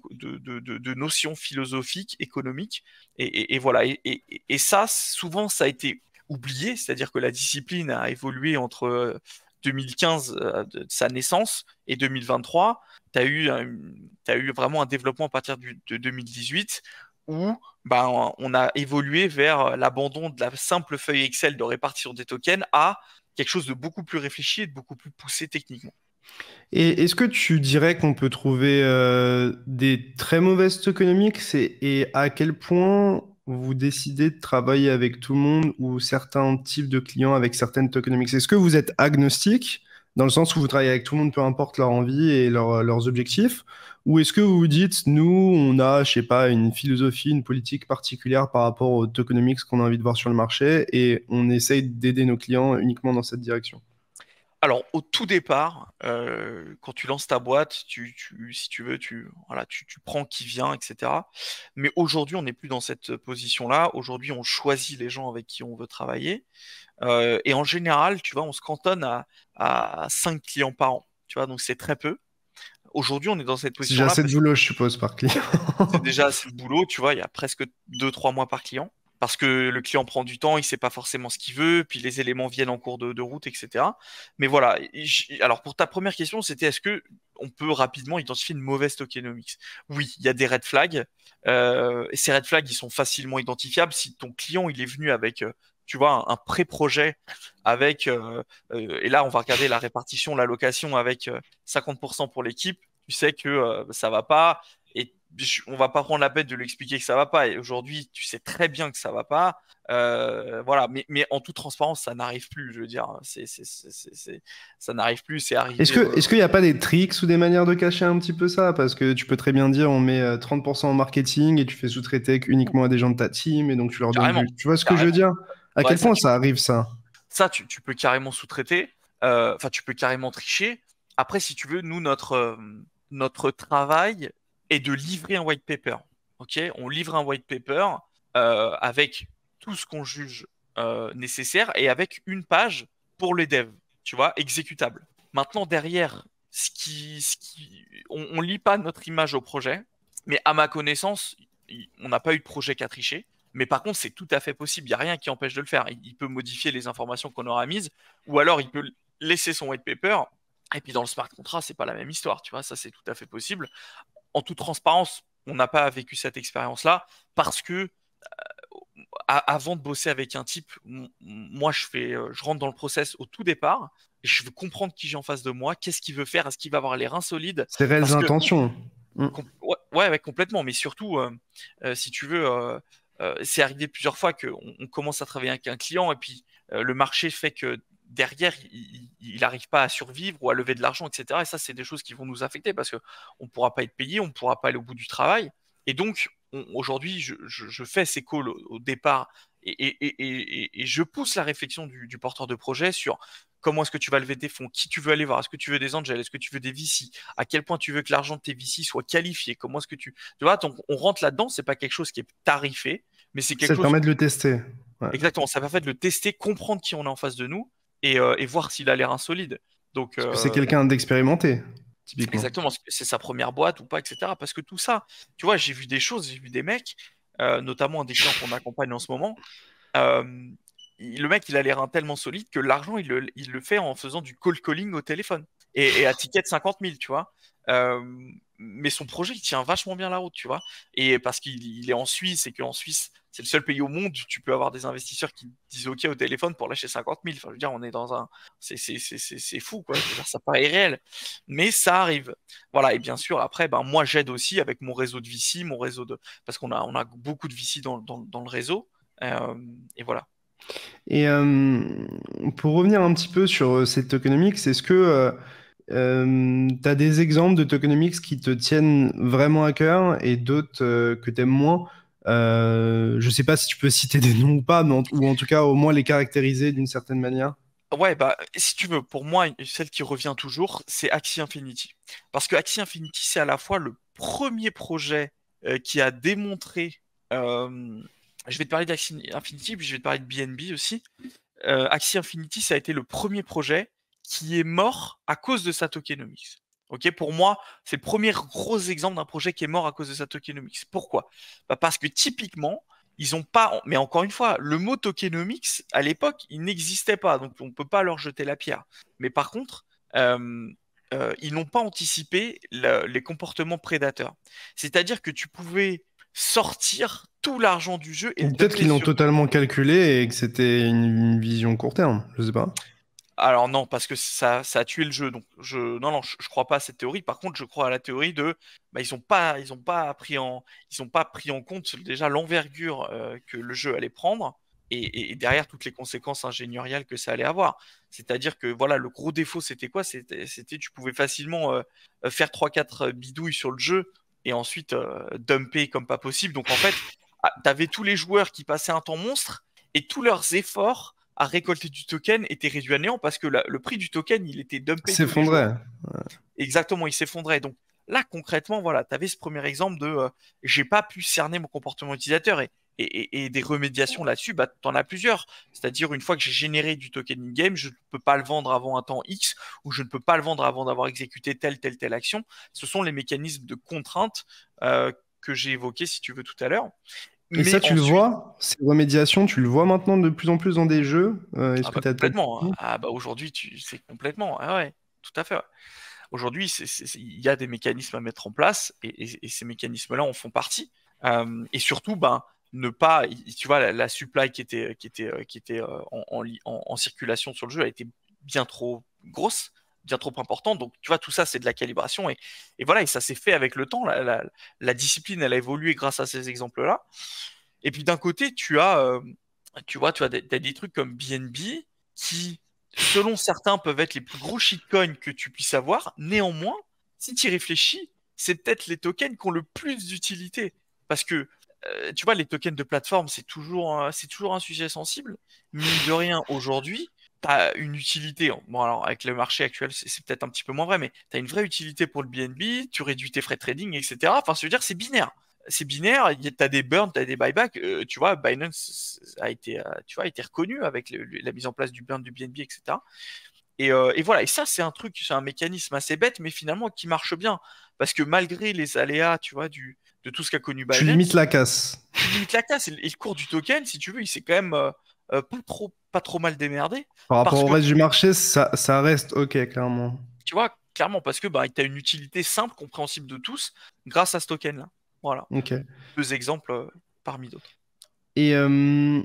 notions philosophiques, économiques. Et, voilà. Et, ça, souvent, ça a été oublié, c'est-à-dire que la discipline a évolué entre 2015, euh, euh, sa naissance, et 2023. Tu as, eu, vraiment un développement à partir de 2018 où ben, on a évolué vers euh, l'abandon de la simple feuille Excel de répartition des tokens à quelque chose de beaucoup plus réfléchi et de beaucoup plus poussé techniquement. Et est-ce que tu dirais qu'on peut trouver euh, des très mauvaises tokenomics et, à quel point vous décidez de travailler avec tout le monde ou certains types de clients avec certaines tokenomics Est-ce que vous êtes agnostique dans le sens où vous travaillez avec tout le monde, peu importe leur envie et leurs objectifs ou est-ce que vous vous dites, nous, on a, je sais pas, une philosophie, une politique particulière par rapport aux tokenomics qu'on a envie de voir sur le marché et on essaye d'aider nos clients uniquement dans cette direction alors, au tout départ, euh, quand tu lances ta boîte, tu, si tu veux, tu, voilà, tu, prends qui vient, etc. Mais aujourd'hui, on n'est plus dans cette position-là. Aujourd'hui, on choisit les gens avec qui on veut travailler. Euh, et en général, tu vois, on se cantonne à, à 5 clients par an. Tu vois, donc c'est très peu. Aujourd'hui, on est dans cette position. C'est déjà assez de boulot, je suppose, par client. c'est déjà assez de boulot, tu vois, il y a presque 2-3 mois par client. Parce que le client prend du temps, il ne sait pas forcément ce qu'il veut, puis les éléments viennent en cours de, route, etc. Mais voilà. Alors pour ta première question, c'était est-ce que on peut rapidement identifier une mauvaise tokenomics. Oui, il y a des red flags. Euh, et ces red flags, ils sont facilement identifiables. Si ton client, il est venu avec euh, tu vois, un, pré-projet avec, euh, euh, et là, on va regarder la répartition, l'allocation avec 50% euh, pour l'équipe, tu sais que ça va pas et on va pas prendre la peine de lui expliquer que ça va pas. Et aujourd'hui, tu sais très bien que ça va pas. voilà, mais, en toute transparence, ça n'arrive plus. Je veux dire, c'est, ça n'arrive plus, c'est arrivé. Est-ce, que, est-ce qu'il n'y a pas des tricks ou des manières de cacher un petit peu ça Parce que tu peux très bien dire on met 30% en marketing et tu fais sous-traiter uniquement à des gens de ta team et donc tu leur donnes. Tu vois ce que je veux dire à quel point ça, arrive ça Ça, tu, peux carrément sous-traiter. Euh, enfin, tu peux carrément tricher. Après, si tu veux, nous, notre, euh, notre travail est de livrer un white paper. Ok, on livre un white paper euh, avec tout ce qu'on juge nécessaire et avec une page pour les devs, tu vois, exécutable. Maintenant, derrière, ce qui, on, ne lit pas notre image au projet, mais à ma connaissance, on n'a pas eu de projet qu'à tricher. Mais par contre, c'est tout à fait possible. Il n'y a rien qui empêche de le faire. Il, peut modifier les informations qu'on aura mises, ou alors il peut laisser son white paper. Et puis dans le smart contract, c'est pas la même histoire, tu vois. Ça, c'est tout à fait possible. En toute transparence, on n'a pas vécu cette expérience-là parce que euh, avant de bosser avec un type, moi, je fais, euh, je rentre dans le process au tout départ. Je veux comprendre qui j'ai en face de moi, qu'est-ce qu'il veut faire, est-ce qu'il va avoir les reins solides. Ses réelles intentions. Mm. Oui, Ouais, ouais, complètement. Mais surtout, euh, si tu veux, euh, c'est arrivé plusieurs fois qu'on commence à travailler avec un client et puis euh, le marché fait que derrière, il n'arrive pas à survivre ou à lever de l'argent, etc. Et ça, c'est des choses qui vont nous affecter parce qu'on ne pourra pas être payé, on ne pourra pas aller au bout du travail. Et donc, aujourd'hui, je, fais ces calls au, départ et, je pousse la réflexion du, porteur de projet sur comment est-ce que tu vas lever des fonds, qui tu veux aller voir, est-ce que tu veux des angels, est-ce que tu veux des VC, à quel point tu veux que l'argent de tes VC soit qualifié, comment est-ce que tu... Tu vois, donc on rentre là-dedans, c'est pas quelque chose qui est tarifé, mais c'est quelque chose. Ça permet de le tester. Exactement, ça permet de le tester, comprendre qui on est en face de nous euh, et, voir s'il a l'air insolide. Donc, euh, c'est quelqu'un d'expérimenté, Exactement, c'est sa première boîte ou pas, etc. Parce que tout ça, tu vois, j'ai vu des choses, j'ai vu des mecs, euh, notamment un des clients qu'on accompagne en ce moment. le mec, il a l'air tellement solide que l'argent, il, le, fait en faisant du call calling au téléphone et, à ticket de 50 000, tu vois mais son projet il tient vachement bien la route, tu vois. Et parce qu'il est en Suisse et qu'en Suisse, c'est le seul pays au monde où tu peux avoir des investisseurs qui disent OK au téléphone pour lâcher 50 000. Enfin, je veux dire, on est dans un. C'est fou, quoi. ça paraît réel. Mais ça arrive. Voilà. Et bien sûr, après, ben, moi, j'aide aussi avec mon réseau de VC, mon réseau de. Parce qu'on a, on a beaucoup de VC dans, dans, dans le réseau. Euh, et voilà. Et euh, pour revenir un petit peu sur euh, cette tokenomics, c'est ce que. Euh, tu as des exemples de tokenomics qui te tiennent vraiment à cœur et d'autres euh, que tu aimes moins. Euh, je sais pas si tu peux citer des noms ou pas, ou en tout cas au moins les caractériser d'une certaine manière. Ouais, bah, si tu veux, pour moi, celle qui revient toujours, c'est Axie Infinity. Parce que Axie Infinity, c'est à la fois le premier projet euh, qui a démontré. je vais te parler d'Axie Infinity, puis je vais te parler de BNB aussi. Axie Infinity, ça a été le premier projet qui est mort à cause de sa tokenomics. Ok, pour moi, c'est le premier gros exemple d'un projet qui est mort à cause de sa tokenomics. Pourquoi bah Parce que typiquement, ils n'ont pas, mais encore une fois, le mot tokenomics, à l'époque, il n'existait pas, donc on ne peut pas leur jeter la pierre. Mais par contre, euh, euh, ils n'ont pas anticipé les comportements prédateurs. C'est-à-dire que tu pouvais sortir tout l'argent du jeu. et Peut-être qu'ils l'ont totalement calculé et que c'était une, une vision court terme, je sais pas. Alors non, parce que ça, ça a tué le jeu. Donc je, non, non, je, crois pas à cette théorie. Par contre, je crois à la théorie de, bah, ils n'ont pas, ils ont pas pris en, ils ont pas pris en compte déjà l'envergure euh, que le jeu allait prendre et, derrière toutes les conséquences ingénieriales que ça allait avoir. C'est-à-dire que voilà, le gros défaut, c'était quoi C'était, tu pouvais facilement euh, euh, faire 3 quatre bidouilles sur le jeu et ensuite dumper comme pas possible. Donc en fait, ah, avais tous les joueurs qui passaient un temps monstre et tous leurs efforts à récolter du token était réduit à néant parce que le prix du token, il était dumpé. S'effondrait. Exactement, il s'effondrait. Donc là, concrètement, voilà, tu avais ce premier exemple de euh, j'ai pas pu cerner mon comportement utilisateur et, et, des remédiations là-dessus, bah, tu en as plusieurs. C'est-à-dire, une fois que j'ai généré du token in-game, je ne peux pas le vendre avant un temps X ou je ne peux pas le vendre avant d'avoir exécuté telle, telle, telle action. Ce sont les mécanismes de contrainte euh, que j'ai évoqués, si tu veux, tout à l'heure. Et ça, tu le vois, ces remédiations, tu le vois maintenant de plus en plus dans des jeux. Euh, ah bah complètement. Hein. Ah bah aujourd'hui, tu... c'est complètement. Ah ouais, tout à fait. Aujourd'hui, il y a des mécanismes à mettre en place et, ces mécanismes-là en font partie. Euh, et surtout, ben, ne pas, tu vois, la, supply qui était, qui était, euh, qui était en circulation sur le jeu a été bien trop grosse bien trop important. Donc, tu vois, tout ça, c'est de la calibration. Et, voilà, et ça s'est fait avec le temps. La, discipline, elle a évolué grâce à ces exemples-là. Et puis, d'un côté, tu as, euh, tu vois, tu as des, trucs comme BNB qui, selon certains, peuvent être les plus gros shitcoins que tu puisses avoir. Néanmoins, si tu y réfléchis, c'est peut-être les tokens qui ont le plus d'utilité. Parce que euh, tu vois, les tokens de plateforme, c'est toujours, c'est toujours un sujet sensible. Mine de rien, aujourd'hui, tu une utilité. Hein. Bon, alors avec le marché actuel, c'est peut-être un petit peu moins vrai, mais tu as une vraie utilité pour le BNB, tu réduis tes frais de trading, etc. Enfin, je veux dire, c'est binaire. C'est binaire, tu as des burns, tu as des buybacks. Euh, tu vois, Binance a été, euh, tu vois, a été reconnu avec la mise en place du burn du BNB, etc. Euh, et, voilà, et ça c'est un truc, c'est un mécanisme assez bête, mais finalement qui marche bien. Parce que malgré les aléas, tu vois, du, de tout ce qu'a connu Binance... Tu limites la casse. Tu limites la casse. et, le cours du token, si tu veux, il s'est quand même... Euh, pas, trop, pas trop mal démerdé. Par rapport au reste du marché, ça, ça, reste OK, clairement. Tu vois, clairement, parce que bah, tu as une utilité simple, compréhensible de tous, grâce à ce token-là. Voilà. Deux exemples euh, parmi d'autres. Et euh,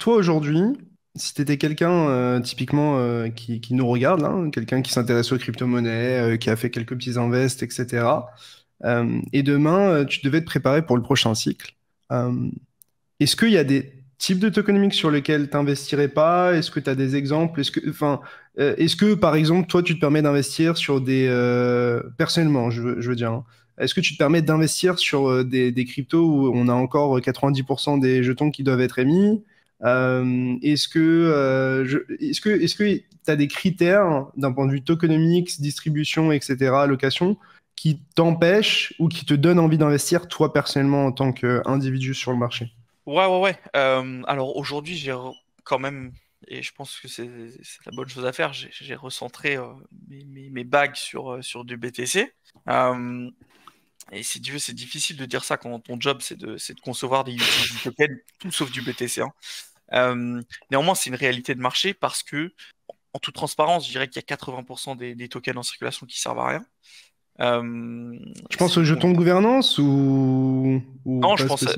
toi, aujourd'hui, si tu étais quelqu'un typiquement qui, qui, nous regarde, hein, quelqu'un qui s'intéresse aux crypto-monnaies, qui a fait quelques petits invests, etc., et demain, tu devais te préparer pour le prochain cycle, est-ce qu'il y a des type de tokenomics sur lequel tu n'investirais pas Est-ce que tu as des exemples Est-ce que, enfin, euh, est-ce que, par exemple, toi, tu te permets d'investir sur des. Euh, personnellement, je veux, dire. Hein. est-ce que tu te permets d'investir sur euh, des, cryptos où on a encore 90% des jetons qui doivent être émis Est-ce que tu est-ce que, est-ce que as des critères d'un point de vue tokenomics, distribution, etc., location qui t'empêchent ou qui te donnent envie d'investir toi personnellement en tant qu'individu sur le marché Ouais, ouais, ouais. Euh, alors aujourd'hui, j'ai quand même, et je pense que c'est la bonne chose à faire, j'ai recentré euh, mes, bagues sur, euh, sur du BTC. et si Dieu, c'est difficile de dire ça quand ton job, c'est de, de, concevoir des tokens, tout sauf du BTC. Hein. néanmoins, c'est une réalité de marché parce que, en toute transparence, je dirais qu'il y a 80% des, tokens en circulation qui servent à rien. je pense aux jetons de gouvernance ou, non, je pense, à,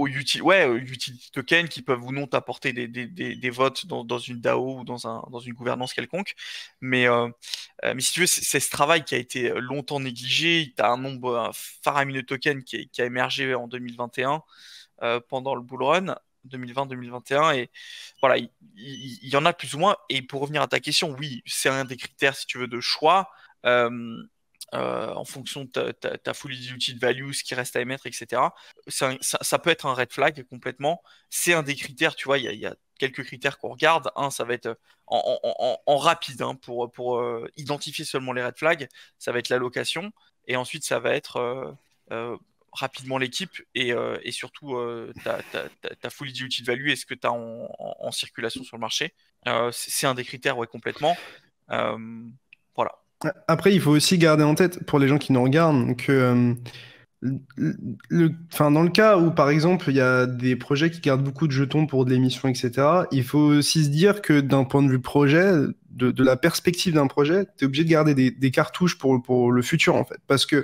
aux util ouais, utility tokens qui peuvent ou non t'apporter des, des, des, des, votes dans, dans, une DAO ou dans, un, dans une gouvernance quelconque. Mais, euh, euh, mais si tu veux, c'est ce travail qui a été longtemps négligé. Tu as un nombre un faramineux de tokens qui, a émergé en 2021 euh, pendant le bull run. 2020-2021 et voilà il y, en a plus ou moins et pour revenir à ta question oui c'est un des critères si tu veux de choix euh, euh, en fonction de ta, full ta value, ce qui reste à émettre, etc. ça, peut être un red flag complètement. C'est un des critères, tu vois, il y a, quelques critères qu'on regarde. Un, ça va être euh, en, rapide hein, pour, pour euh, identifier seulement les red flags. Ça va être l'allocation. Et ensuite, ça va être rapidement l'équipe et, surtout ta, full utility value et ce que tu as en, circulation sur le marché. c'est un des critères, ouais, complètement. Après, il faut aussi garder en tête, pour les gens qui nous regardent, que euh, enfin, dans le cas où, par exemple, il y a des projets qui gardent beaucoup de jetons pour de l'émission, etc., il faut aussi se dire que d'un point de vue projet, de, la perspective d'un projet, tu es obligé de garder des, cartouches pour, pour, le futur, en fait. Parce que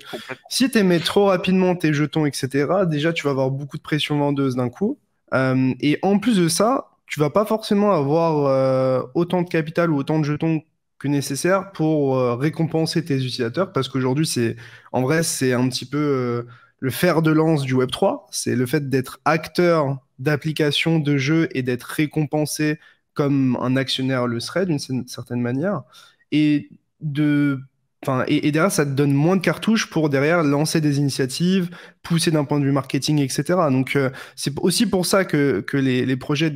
si tu émets trop rapidement tes jetons, etc., déjà, tu vas avoir beaucoup de pression vendeuse d'un coup. Euh, et en plus de ça, tu vas pas forcément avoir euh, autant de capital ou autant de jetons que nécessaire pour euh, récompenser tes utilisateurs parce qu'aujourd'hui c'est en vrai c'est un petit peu euh, le fer de lance du Web 3, c'est le fait d'être acteur d'applications de jeux et d'être récompensé comme un actionnaire le serait d'une certaine manière et de Enfin, et, derrière, ça te donne moins de cartouches pour derrière lancer des initiatives, pousser d'un point de vue marketing, etc. Donc, euh, c'est aussi pour ça que, que les, les projets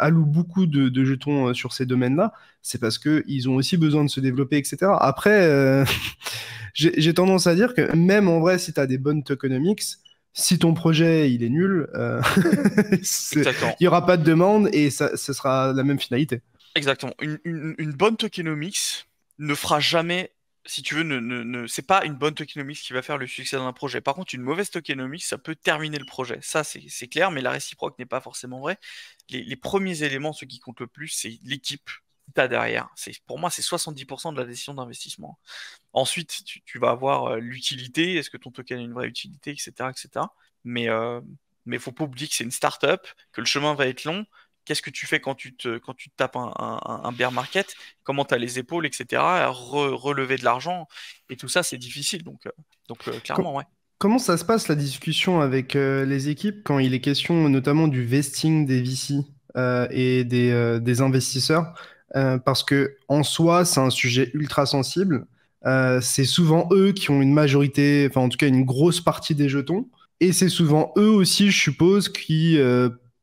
allouent beaucoup de, jetons euh, sur ces domaines-là, c'est parce qu'ils ont aussi besoin de se développer, etc. Après, euh, j'ai tendance à dire que même en vrai, si tu as des bonnes tokenomics, si ton projet il est nul, euh, il n'y aura pas de demande et ce sera la même finalité. Exactement. Une, une bonne tokenomics ne fera jamais si tu veux, ne, ne, c'est pas une bonne tokenomics qui va faire le succès d'un projet. Par contre, une mauvaise tokenomics, ça peut terminer le projet. Ça, c'est clair, mais la réciproque n'est pas forcément vraie. Les, premiers éléments, ceux qui comptent le plus, c'est l'équipe que tu as derrière. Pour moi, c'est 70% de la décision d'investissement. Ensuite, tu, vas avoir euh, l'utilité, est-ce que ton token a une vraie utilité, etc. etc. Mais euh, il ne faut pas oublier que c'est une start up que le chemin va être long, qu'est-ce que tu fais quand tu te, quand tu tapes un, bear market, comment tu as les épaules, etc., à relever de l'argent, et tout ça, c'est difficile. Donc, euh, donc euh, clairement, ouais. Comment ça se passe la discussion avec euh, les équipes quand il est question notamment du vesting des VC et des, des investisseurs Parce que en soi, c'est un sujet ultra sensible. c'est souvent eux qui ont une majorité, enfin en tout cas une grosse partie des jetons. Et c'est souvent eux aussi, je suppose, qui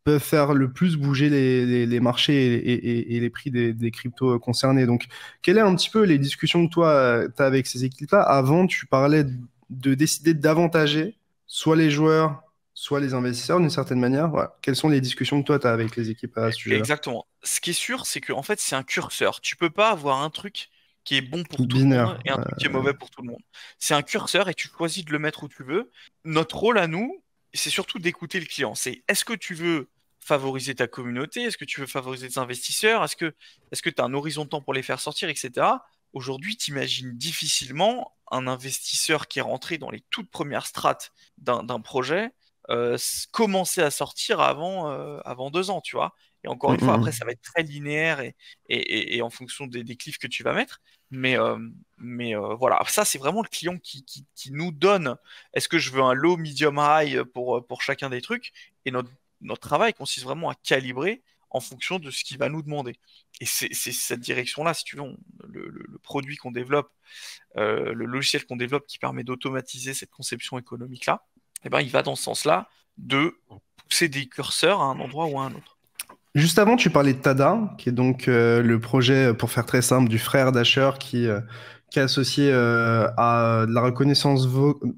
peuvent faire le plus bouger les, marchés et, les prix des, cryptos concernés. Donc, quelles sont un petit peu les discussions que toi, tu as avec ces équipes-là Avant, tu parlais de, décider d'avantager soit les joueurs, soit les investisseurs d'une certaine manière. Quelles sont les discussions que toi, tu as avec les équipes à ce sujet Exactement. Ce qui est sûr, c'est que en fait, c'est un curseur. Tu peux pas avoir un truc qui est bon pour tout le monde et un truc qui est mauvais pour tout le monde. C'est un curseur et tu choisis de le mettre où tu veux. Notre rôle à nous, c'est surtout d'écouter le client. C'est est-ce que tu veux favoriser ta communauté Est-ce que tu veux favoriser tes investisseurs Est-ce que tu as un horizon temps pour les faire sortir, etc. Aujourd'hui, tu imagines difficilement un investisseur qui est rentré dans les toutes premières strates d'un projet euh, commencer à sortir avant, euh, avant deux ans, tu vois. Et encore une mmh, fois, mmh, après, mmh. ça va être très linéaire et, en fonction des, cliffs que tu vas mettre. Mais, euh, mais voilà, ça, c'est vraiment le client qui, nous donne est-ce que je veux un low, medium, high pour, pour chacun des trucs Et notre notre travail consiste vraiment à calibrer en fonction de ce qu'il va nous demander. Et c'est cette direction-là, si tu veux, le, produit qu'on développe, euh, le logiciel qu'on développe qui permet d'automatiser cette conception économique-là, eh ben, il va dans ce sens-là de pousser des curseurs à un endroit ou à un autre. Juste avant, tu parlais de Tada, qui est donc euh, le projet, pour faire très simple, du frère d'Asher qui euh, qui est associé euh, à de la reconnaissance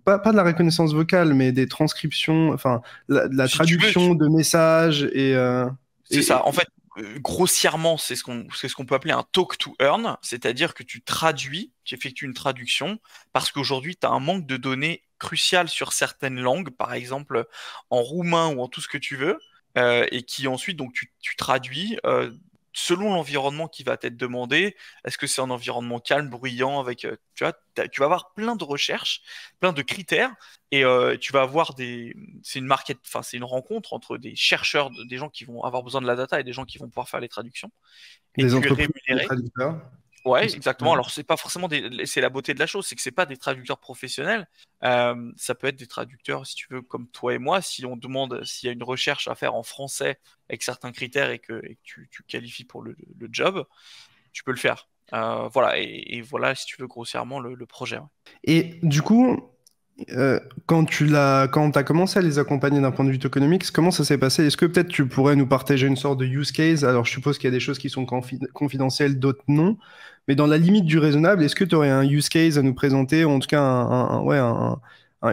pas, pas de la reconnaissance vocale, mais des transcriptions, enfin la, de la traduction de messages et. Euh, c'est ça. En fait, euh, grossièrement, c'est ce qu'on ce qu'on peut appeler un talk to earn, c'est-à-dire que tu traduis, tu effectues une traduction, parce qu'aujourd'hui, tu as un manque de données cruciales sur certaines langues, par exemple en roumain ou en tout ce que tu veux. et qui ensuite donc tu, tu traduis selon l'environnement qui va t'être demandé, est-ce que c'est un environnement calme, bruyant, avec, euh, tu tu vas avoir plein de recherches, plein de critères, et euh, tu vas avoir des, c'est une market, enfin c'est une rencontre entre des chercheurs, des gens qui vont avoir besoin de la data et des gens qui vont pouvoir faire les traductions. Et entreprises, Ouais, exactement. Alors c'est pas forcément des... c'est la beauté de la chose, c'est que c'est pas des traducteurs professionnels. Euh, ça peut être des traducteurs, si tu veux, comme toi et moi. Si on demande s'il y a une recherche à faire en français avec certains critères et que, tu, qualifies pour le, job, tu peux le faire. Euh, voilà et, voilà si tu veux grossièrement le, projet. Et du coup, euh, quand tu l'as, quand as commencé à les accompagner d'un point de vue économique, comment ça s'est passé Est-ce que peut-être tu pourrais nous partager une sorte de use case Alors, je suppose qu'il y a des choses qui sont confidentielles, d'autres non. Mais dans la limite du raisonnable, est-ce que tu aurais un use case à nous présenter, ou en tout cas un, ouais,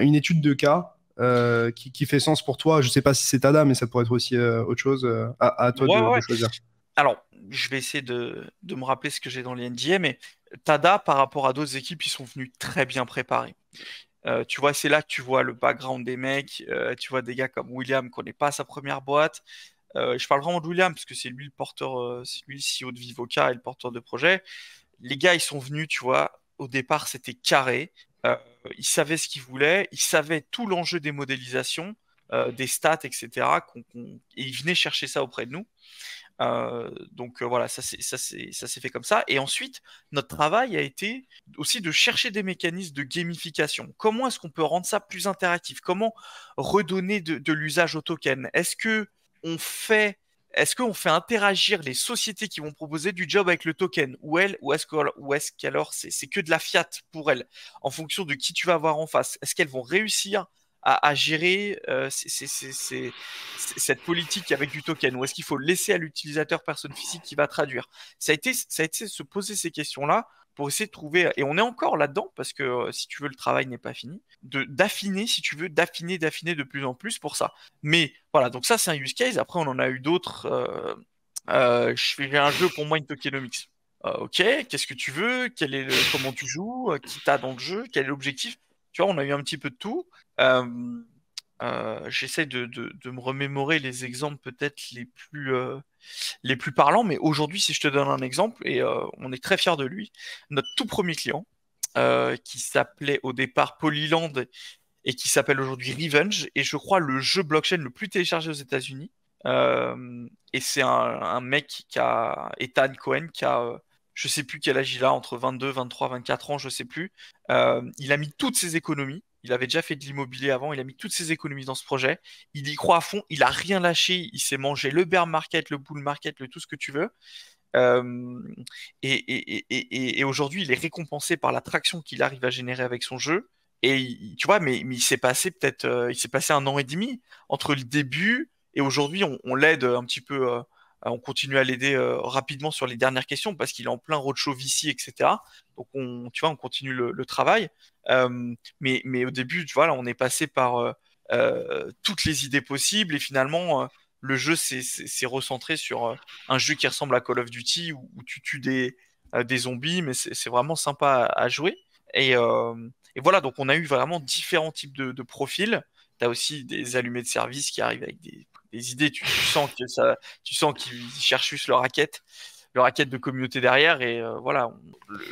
une étude de cas euh, qui, fait sens pour toi Je ne sais pas si c'est Tada, mais ça pourrait être aussi euh, autre chose à, toi de, choisir. Alors, je vais essayer de, me rappeler ce que j'ai dans les NDA, mais Tada, par rapport à d'autres équipes, ils sont venus très bien préparés. Euh, tu vois, c'est là que tu vois le background des mecs. Euh, tu vois des gars comme William qu'on n'est pas sa première boîte. Euh, je parle vraiment de William parce que c'est lui le porteur, c'est lui le CEO de Vivoca et le porteur de projet. Les gars, ils sont venus, tu vois. Au départ, c'était carré. ils savaient ce qu'ils voulaient. Ils savaient tout l'enjeu des modélisations, des stats, etc. Et ils venaient chercher ça auprès de nous. Euh, donc euh, voilà, ça s'est fait comme ça. Et ensuite, notre travail a été aussi de chercher des mécanismes de gamification. Comment est-ce qu'on peut rendre ça plus interactif Comment redonner de, l'usage au token Est-ce que on fait est-ce qu'on fait interagir les sociétés qui vont proposer du job avec le token ou elles ou est-ce ou est-ce qu'alors c'est que de la fiat pour elles en fonction de qui tu vas avoir en face Est-ce qu'elles vont réussir à, gérer euh, cette politique avec du token Ou est-ce qu'il faut laisser à l'utilisateur personne physique qui va traduire ça a, été, ça a été se poser ces questions-là pour essayer de trouver, et on est encore là-dedans, parce que euh, si tu veux, le travail n'est pas fini, de, d'affiner, si tu veux, d'affiner, d'affiner de plus en plus pour ça. Mais voilà, donc ça c'est un use case, après on en a eu d'autres. Euh, euh je fais un jeu pour moi, une tokenomics. ok, qu'est-ce que tu veux Quel est Comment tu joues Qui t'as dans le jeu Quel est l'objectif on a eu un petit peu de tout. Euh, euh, j'essaie de, me remémorer les exemples peut-être les plus euh, les plus parlants, mais aujourd'hui, si je te donne un exemple, et on est très fier de lui, notre tout premier client, qui s'appelait au départ Polyland et qui s'appelle aujourd'hui Revenge, et je crois le jeu blockchain le plus téléchargé aux États-Unis. et c'est un, un, mec qui a Ethan Cohen qui a je sais plus quel âge il a, entre 22, 23, 24 ans, je sais plus. Euh, il a mis toutes ses économies. Il avait déjà fait de l'immobilier avant. Il a mis toutes ses économies dans ce projet. Il y croit à fond. Il a rien lâché. Il s'est mangé le bear market, le bull market, le tout ce que tu veux. Euh, et, aujourd'hui, il est récompensé par l'attraction qu'il arrive à générer avec son jeu. Et tu vois, mais, il s'est passé peut-être, euh, il s'est passé un an et demi entre le début et aujourd'hui, on l'aide un petit peu bah, on continue à l'aider euh, rapidement sur les dernières questions parce qu'il est en plein roadshow ici, etc. Donc, on, tu vois, on continue le, travail. Euh, mais, mais au début, tu vois, là, on est passé par euh, toutes les idées possibles et finalement, le jeu s'est recentré sur un jeu qui ressemble à Call of Duty où, tu tues des, zombies, mais c'est vraiment sympa à, jouer. Et, voilà, donc on a eu vraiment différents types de, de profils. Tu as aussi des allumés de service qui arrivent avec des les idées. Tu, sens que ça, tu sens qu'ils cherchent juste leur raquette, leur raquette de communauté derrière. Et euh, voilà,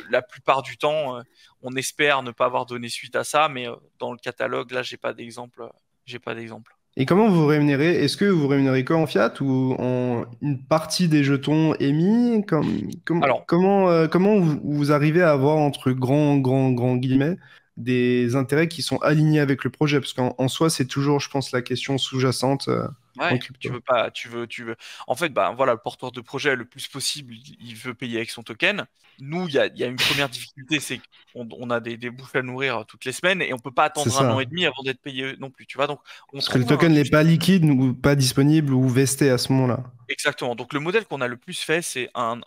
la plupart du temps, euh, on espère ne pas avoir donné suite à ça, mais euh, dans le catalogue, là, j'ai pas d'exemple, j'ai pas d'exemple. Et comment vous rémunérez Est-ce que vous rémunérez quoi en fiat ou en une partie des jetons émis comme, Comment, comment vous, arrivez à avoir entre grands, grands, grands guillemets des intérêts qui sont alignés avec le projet Parce qu'en soi, c'est toujours, je pense, la question sous-jacente tu veux pas, tu veux, tu veux. En fait, bah, voilà, le porteur de projet le plus possible, il veut payer avec son token. Nous, il y, a, une première difficulté, c'est qu'on a des, bouches à nourrir toutes les semaines et on peut pas attendre un an et demi avant d'être payé euh, non plus. Tu vois, donc on le token n'est pas liquide ou pas disponible ou vesté à ce moment-là. Exactement. Donc le modèle qu'on a le plus fait, c'est un,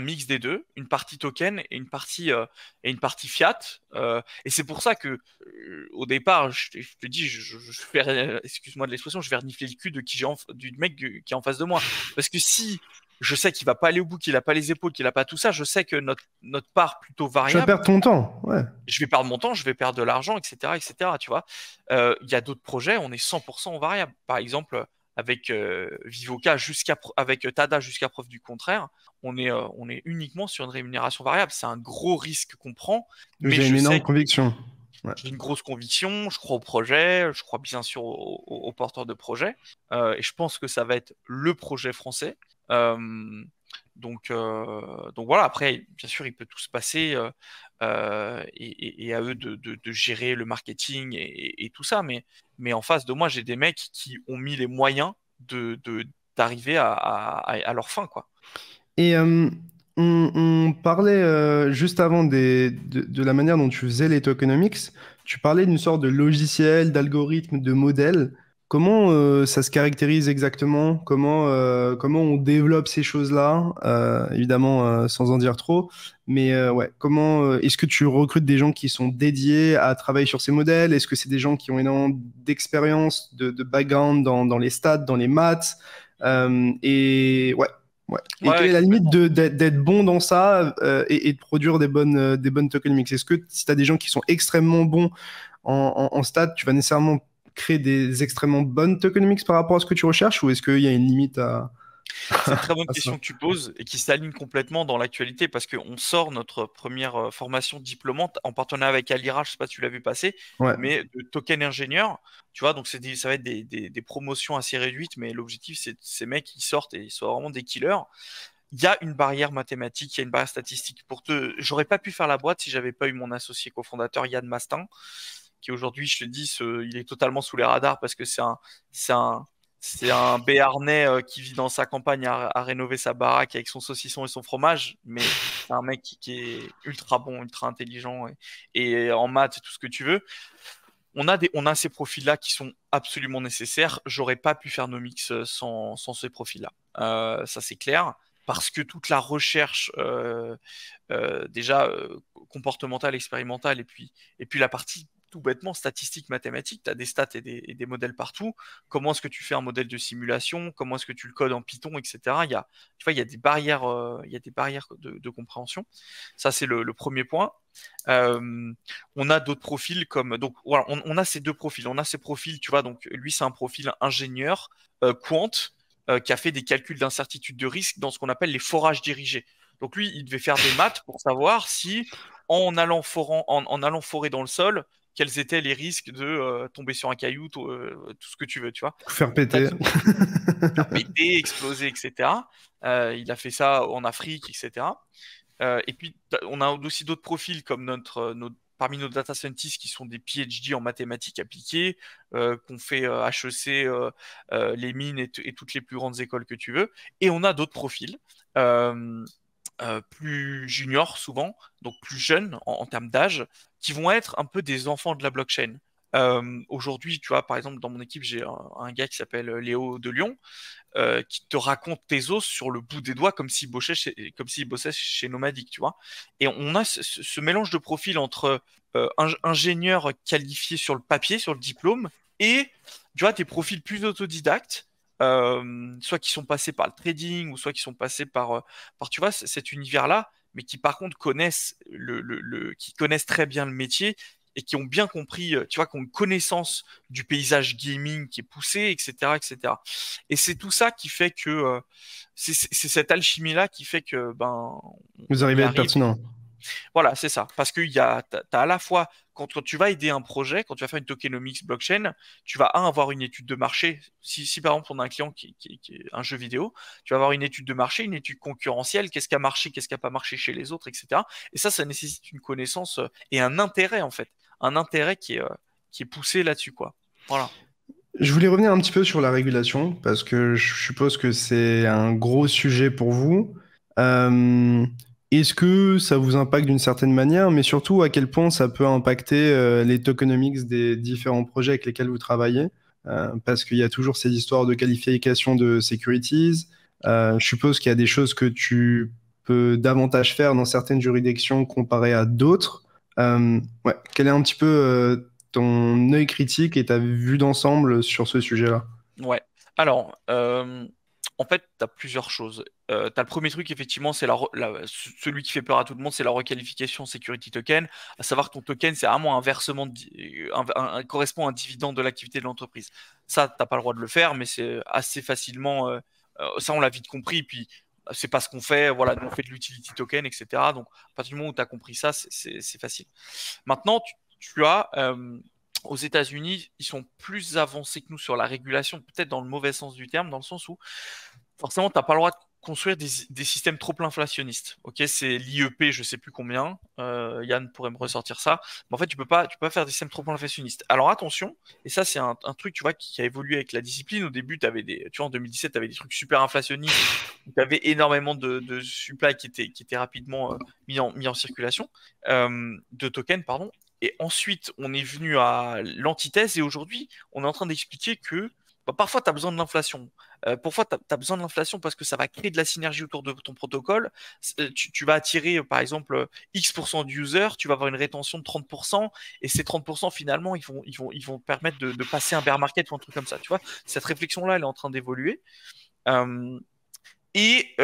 mix des deux, une partie token et une partie, euh, et une partie fiat. Euh, et c'est pour ça que euh, au départ, je, te dis, je, excuse-moi de l'expression, je vais renifler le cul de qui j'ai du mec qui est en face de moi. Parce que si je sais qu'il va pas aller au bout, qu'il a pas les épaules, qu'il a pas tout ça. Je sais que notre, notre part plutôt variable. Je vais perdre ton temps. Ouais. Je vais perdre mon temps, je vais perdre de l'argent, etc., etc. Tu vois, il y a d'autres projets, on est 100% en variable. Par exemple, avec euh, Vivoca jusqu'à avec euh, Tada jusqu'à preuve du contraire, on est, euh, on est uniquement sur une rémunération variable. C'est un gros risque qu'on prend. Mais j'ai une énorme conviction. J'ai une grosse conviction, je crois au projet, je crois bien sûr aux porteurs de projet, et je pense que ça va être le projet français. Donc, euh, donc voilà, après, bien sûr, il peut tout se passer euh, euh, et, à eux de, gérer le marketing et, tout ça. Mais, en face de moi, j'ai des mecs qui ont mis les moyens de, d'arriver à, leur fin. Quoi. Et on, parlait juste avant de, la manière dont tu faisais les tokenomics. Tu parlais d'une sorte de logiciel, d'algorithme, de modèle. Comment euh, ça se caractérise exactement comment, euh, comment on développe ces choses-là euh, Évidemment, sans en dire trop. Mais ouais, comment est-ce que tu recrutes des gens qui sont dédiés à travailler sur ces modèles Est-ce que c'est des gens qui ont énormément d'expérience, de, de, background dans, dans, les stats, dans les maths Et ouais. quelle est la limite d'être bon dans ça et, de produire des bonnes, des bonnes tokenomics Est-ce que si tu as des gens qui sont extrêmement bons en, en, en stats, tu vas nécessairement créer des extrêmement bonnes tokenomics par rapport à ce que tu recherches ou est-ce qu'il y a une limite à, c'est une très bonne question que tu poses et qui s'aligne complètement dans l'actualité parce qu'on sort notre première euh, formation diplômante en partenariat avec Alira, je ne sais pas si tu l'as vu passer, mais de token ingénieur. Tu vois, donc c'est ça va être des, des, promotions assez réduites, mais l'objectif, c'est ces mecs qui sortent et ils sont vraiment des killers. Il y a une barrière mathématique, il y a une barrière statistique. Pour te, j'aurais pas pu faire la boîte si j'avais pas eu mon associé cofondateur Yann Mastin, qui aujourd'hui, je te dis, il est totalement sous les radars parce que c'est un, c'est un, c'est un Béarnais euh, qui vit dans sa campagne à, rénover sa baraque avec son saucisson et son fromage, mais c'est un mec qui, est ultra bon, ultra intelligent et, en maths, tout ce que tu veux. On a, des, on a ces profils-là qui sont absolument nécessaires. J'aurais pas pu faire nos mix euh, sans, sans ces profils-là. Euh, ça, c'est clair. Parce que toute la recherche, déjà comportementale, expérimentale, et puis, et puis la partie tout bêtement, statistiques, mathématiques, tu as des stats et des, modèles partout. Comment est-ce que tu fais un modèle de simulation Comment est-ce que tu le codes en Python, etc. Il y a, tu vois, il y a des barrières, euh, il y a des barrières de, compréhension. Ça, c'est le, premier point. Euh, on a d'autres profils comme donc voilà, on, a ces deux profils. On a ces profils, tu vois. Donc lui, c'est un profil ingénieur euh, quant qui a fait des calculs d'incertitude de risque dans ce qu'on appelle les forages dirigés. Donc lui, il devait faire des maths pour savoir si en allant, forant, en allant forer dans le sol, quels étaient les risques de euh, tomber sur un caillou, euh, tout, ce que tu veux, tu vois. Faire bah, péter. Faire péter, exploser, etc. Euh, il a fait ça en Afrique, etc. et puis, on a aussi d'autres profils comme notre, parmi nos data scientists qui sont des PhD en mathématiques appliquées, qu'on fait HEC, les mines et, et, toutes les plus grandes écoles que tu veux. Et on a d'autres profils euh, plus juniors souvent, donc plus jeunes en, termes d'âge, qui vont être un peu des enfants de la blockchain. Euh, aujourd'hui, tu vois, par exemple, dans mon équipe, j'ai un, gars qui s'appelle euh, Léo de Lyon, qui te raconte tes os sur le bout des doigts comme s'il bossait chez, comme bossait chez Nomadic, tu vois. Et on a ce, mélange de profils entre un ingénieur qualifié sur le papier, sur le diplôme, et tu vois, des profils plus autodidactes euh, soit qui sont passés par le trading, ou soit qui sont passés par, euh, par tu vois, cet univers-là, mais qui par contre connaissent le, qui connaissent très bien le métier et qui ont bien compris, euh, tu vois, qui ont une connaissance du paysage gaming qui est poussé, etc., etc. Et c'est tout ça qui fait que c'est cette alchimie-là qui fait que ben vous arrivez à être pertinent. Voilà, c'est ça. Parce que tu as, à la fois, quand, tu vas aider un projet, quand tu vas faire une tokenomics blockchain, tu vas, avoir une étude de marché. Si, par exemple, on a un client qui, est un jeu vidéo, tu vas avoir une étude de marché, une étude concurrentielle, qu'est-ce qui a marché, qu'est-ce qui n'a pas marché chez les autres, etc. Et ça, ça nécessite une connaissance euh, et un intérêt, en fait. Un intérêt qui est, euh, qui est poussé là-dessus, quoi. Voilà. Je voulais revenir un petit peu sur la régulation, parce que je suppose que c'est un gros sujet pour vous. Euh, est-ce que ça vous impacte d'une certaine manière, mais surtout à quel point ça peut impacter euh, les tokenomics des différents projets avec lesquels vous travaillez euh, Parce qu'il y a toujours ces histoires de qualification de securities. Euh, je suppose qu'il y a des choses que tu peux davantage faire dans certaines juridictions comparées à d'autres. Quel est un petit peu ton œil critique et ta vue d'ensemble sur ce sujet-là Ouais. Alors, en fait, tu as plusieurs choses euh, tu as le premier truc, effectivement, c'est celui qui fait peur à tout le monde, c'est la requalification security token, à savoir que ton token, c'est vraiment un versement, un, correspond à un dividende de l'activité de l'entreprise. Ça, tu pas le droit de le faire, mais c'est assez facilement, euh, euh, ça, on l'a vite compris, puis euh, c'est pas ce qu'on fait, voilà, on fait de l'utility token, etc. Donc, à partir du moment où tu as compris ça, c'est facile. Maintenant, tu, as... aux États-Unis, ils sont plus avancés que nous sur la régulation, peut-être dans le mauvais sens du terme, dans le sens où forcément, tu n'as pas le droit de construire des, systèmes trop inflationnistes. Ok, c'est l'IEP, je sais plus combien. Euh, Yann pourrait me ressortir ça. Mais en fait, tu peux pas, tu peux pas faire des systèmes trop inflationnistes. Alors attention, et ça c'est un, truc, tu vois, qui, a évolué avec la discipline. Au début, avais des, tu vois, en 2017, tu avais des trucs super inflationnistes. Tu avais énormément de, de supply qui étaient qui était rapidement euh, mis en circulation, euh, de tokens, pardon. Et ensuite, on est venu à l'antithèse et aujourd'hui, on est en train d'expliquer que bah, parfois tu as besoin de l'inflation. Euh, parfois tu as, besoin de l'inflation parce que ça va créer de la synergie autour de ton protocole. Euh, tu, vas attirer euh, par exemple X% d'users, tu vas avoir une rétention de 30%, et ces 30% finalement ils vont, ils, vont, ils vont permettre de, passer un bear market ou un truc comme ça. Tu vois, cette réflexion-là, elle est en train d'évoluer. et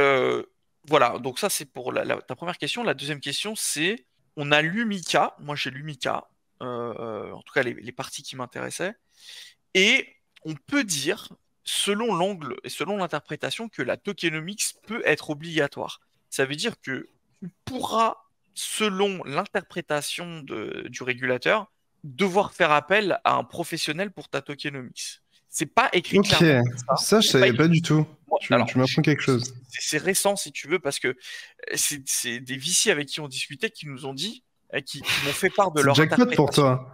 voilà, donc ça c'est pour ta première question. La deuxième question c'est, on a l'UMICA. moi j'ai l'UMICA. en tout cas les, les parties qui m'intéressaient, et on peut dire, selon l'angle et selon l'interprétation, que la tokenomics peut être obligatoire. Ça veut dire que tu pourras, selon l'interprétation du régulateur, devoir faire appel à un professionnel pour ta tokenomics. C'est pas écrit Ok, ça, je savais pas, du tout. tu, m'apprends quelque chose. C'est récent si tu veux parce que euh, c'est des vicis avec qui on discutait qui nous ont dit, euh, qui, m'ont fait part de leur jackpot pour toi.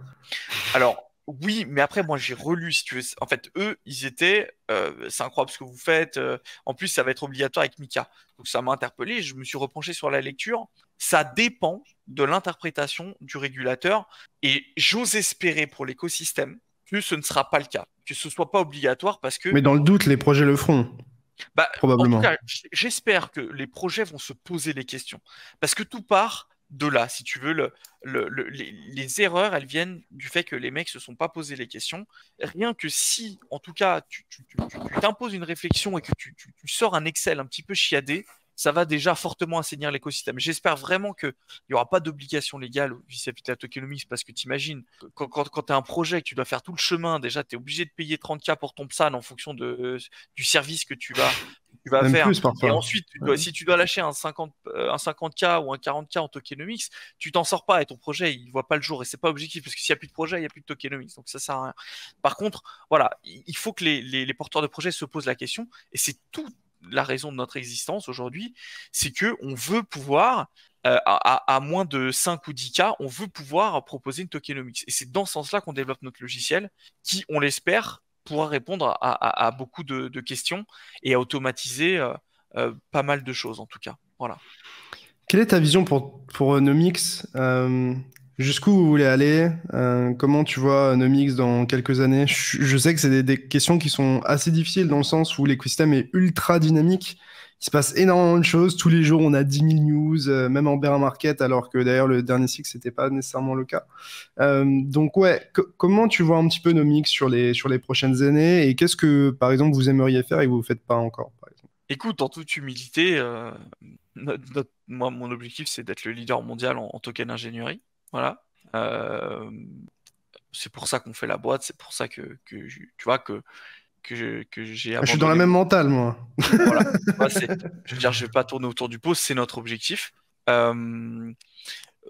Alors, oui, mais après, moi, j'ai relu, si tu En fait, eux, ils étaient, euh, c'est incroyable ce que vous faites. Euh. en plus, ça va être obligatoire avec Mika. Donc, ça m'a interpellé. Je me suis repenché sur la lecture. Ça dépend de l'interprétation du régulateur. Et j'ose espérer pour l'écosystème que ce ne sera pas le cas, que ce ne soit pas obligatoire parce que. Mais dans le doute, les projets le feront. Bah, Probablement. j'espère que les projets vont se poser les questions. Parce que tout part de là, si tu veux. les, erreurs, elles viennent du fait que les mecs se sont pas posés les questions. Rien que si, en tout cas, tu, tu t'imposes une réflexion et que tu, sors un Excel un petit peu chiadé, ça va déjà fortement assainir l'écosystème. J'espère vraiment qu'il n'y aura pas d'obligation légale vis-à-vis de la tokenomics parce que tu imagines, quand, quand, tu as un projet que tu dois faire tout le chemin, déjà tu es obligé de payer 30K pour ton PSAN en fonction de, du service que tu vas, vas faire. Et ensuite, si tu dois lâcher un, 50, 50K euh, ou un 40K en tokenomics, tu t'en sors pas et ton projet il voit pas le jour et c'est pas objectif parce que s'il n'y a plus de projet, il n'y a plus de tokenomics. Donc ça ne sert à rien. Par contre, voilà, il faut que les, porteurs de projets se posent la question et c'est tout la raison de notre existence aujourd'hui, c'est que on veut pouvoir euh, à, moins de 5 ou 10 cas, on veut pouvoir proposer une tokenomics. Et c'est dans ce sens-là qu'on développe notre logiciel qui, on l'espère, pourra répondre à, beaucoup de, questions et automatiser euh, euh, pas mal de choses en tout cas. Voilà. Quelle est ta vision pour, pour Nomics jusqu'où vous voulez aller euh, Comment tu vois euh, Nomix dans quelques années je, sais que c'est des, questions qui sont assez difficiles dans le sens où l'écosystème est ultra dynamique. Il se passe énormément de choses. Tous les jours, on a 10 000 news, euh, même en bear market, alors que d'ailleurs, le dernier cycle, ce n'était pas nécessairement le cas. donc, ouais, comment tu vois un petit peu Nomix sur les, sur les prochaines années Et qu'est-ce que, par exemple, vous aimeriez faire et que vous ne faites pas encore Écoute, en toute humilité, moi, mon objectif, c'est d'être le leader mondial en, en token ingénierie. Voilà. Euh, c'est pour ça qu'on fait la boîte, c'est pour ça que, tu vois que que j'ai ah, Je suis dans la même mentale, moi. voilà. je veux dire, je vais pas tourner autour du pot, c'est notre objectif. Euh,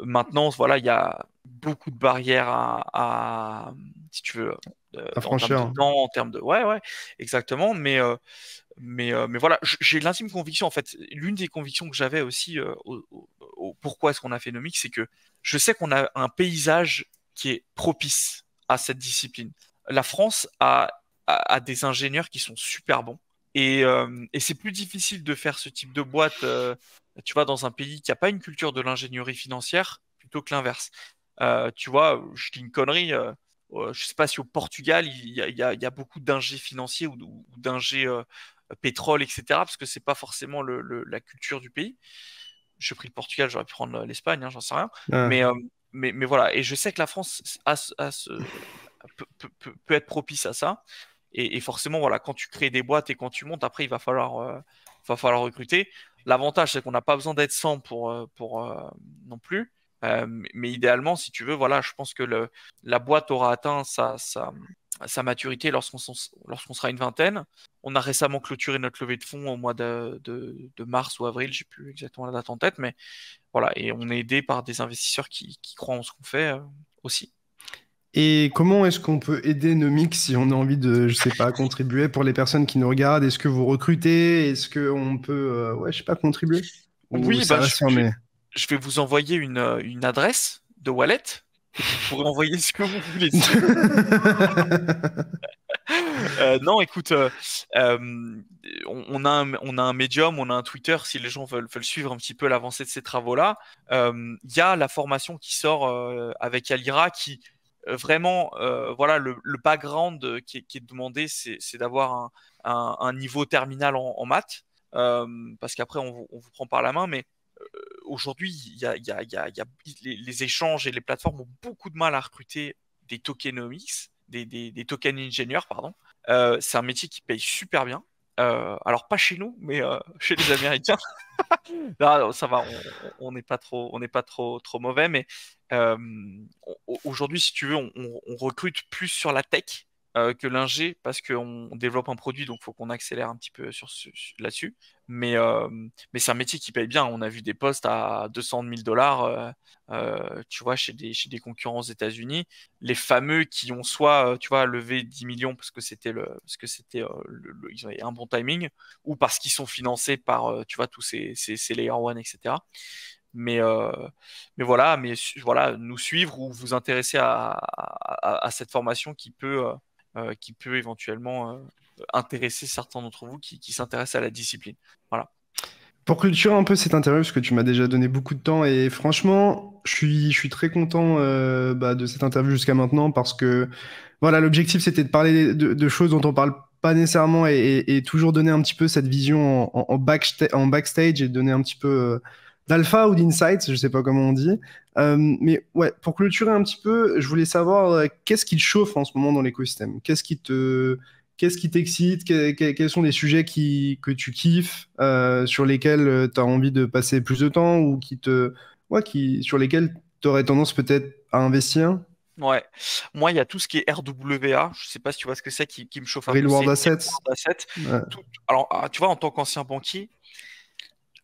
maintenant, voilà, il y a beaucoup de barrières à, si tu veux, franchir. Euh, en termes de en de, ouais, ouais, exactement. Mais mais, euh, mais voilà, j'ai l'intime conviction, en fait, l'une des convictions que j'avais aussi euh, pourquoi est-ce qu'on a fait Nomix, c'est que je sais qu'on a un paysage qui est propice à cette discipline. La France a, des ingénieurs qui sont super bons. Et, euh, et c'est plus difficile de faire ce type de boîte, tu vois, dans un pays qui n'a pas une culture de l'ingénierie financière, plutôt que l'inverse. tu vois, je dis une connerie, je ne sais pas si au Portugal, il y a, il y a, beaucoup d'ingés financiers ou, ou pétrole, etc. Parce que c'est pas forcément la culture du pays. J'ai pris le Portugal, j'aurais pu prendre l'Espagne, hein, j'en sais rien. Ah. Mais, euh, mais, mais, voilà, et je sais que la France peut, être propice à ça. Et, forcément, voilà, quand tu crées des boîtes et quand tu montes, après, il va falloir, euh, va falloir recruter. L'avantage, c'est qu'on n'a pas besoin d'être 100 pour, euh, pour non plus. mais idéalement, si tu veux, voilà, je pense que le, la boîte aura atteint sa, sa, sa maturité lorsqu'on lorsqu'on sera une vingtaine. On a récemment clôturé notre levée de fonds au mois de, mars ou avril, j'ai plus exactement la date en tête, mais voilà, et on est aidé par des investisseurs qui, croient en ce qu'on fait euh, aussi. Et comment est-ce qu'on peut aider Nomix si on a envie de, je sais pas, contribuer pour les personnes qui nous regardent Est-ce que vous recrutez Est-ce qu'on peut, euh, ouais, je sais pas, contribuer Oui, bah, je, mais... je, vais vous envoyer une, euh, une adresse de wallet vous envoyer ce que vous voulez. Euh, non, écoute, euh, euh, on, a un, médium, on a un Twitter, si les gens veulent, suivre un petit peu l'avancée de ces travaux-là. Il y a la formation qui sort avec Alira qui, vraiment, voilà, le, background qui est, demandé, c'est d'avoir un, niveau terminal en, maths. parce qu'après on, on, vous prend par la main, mais aujourd'hui, les, les, échanges et les plateformes ont beaucoup de mal à recruter des tokenomics, des, des, token ingénieurs, pardon. Euh, c'est un métier qui paye super bien. Euh, alors pas chez nous, mais euh, chez les Américains. ça va, on n'est pas trop, on n'est pas trop, trop mauvais. Mais aujourd'hui, si tu veux, on, recrute plus sur la tech euh, que l'ingé parce qu'on développe un produit, donc il faut qu'on accélère un petit peu sur, là-dessus. Mais, euh, mais c'est un métier qui paye bien. On a vu des postes à 200 000 dollars, euh, tu vois, chez des, chez des concurrents aux États-Unis. Les fameux qui ont soit, tu vois, levé 10 millions parce que c'était le, parce que c'était, ils avaient un bon timing, ou parce qu'ils sont financés par, tu vois, tous ces, ces, layer one, etc mais mais voilà mais voilà nous suivre ou vous intéresser à, à cette formation qui peut euh, qui peut éventuellement euh, intéresser certains d'entre vous qui, s'intéressent à la discipline. Voilà. Pour clôturer un peu cette interview, parce que tu m'as déjà donné beaucoup de temps, et franchement, je suis, je suis très content euh, bah, de cette interview jusqu'à maintenant, parce que voilà, l'objectif c'était de parler de, choses dont on ne parle pas nécessairement, et, toujours donner un petit peu cette vision en, en backstage et donner un petit peu d'alpha ou d'insights, je ne sais pas comment on dit. Euh, mais ouais, pour clôturer un petit peu, je voulais savoir euh, qu'est-ce qui te chauffe en ce moment dans l'écosystème Qu'est-ce qui te qu'est-ce qui t'excite Quels sont les sujets que tu kiffes, euh, sur lesquels tu as envie de passer plus de temps ou qui te qui sur lesquels tu aurais tendance peut-être à investir Ouais. Moi, il y a tout ce qui est RWA. Je ne sais pas si tu vois ce que c'est qui, me chauffe un Real peu. World Assets. alors, ah, tu vois, en tant qu'ancien banquier,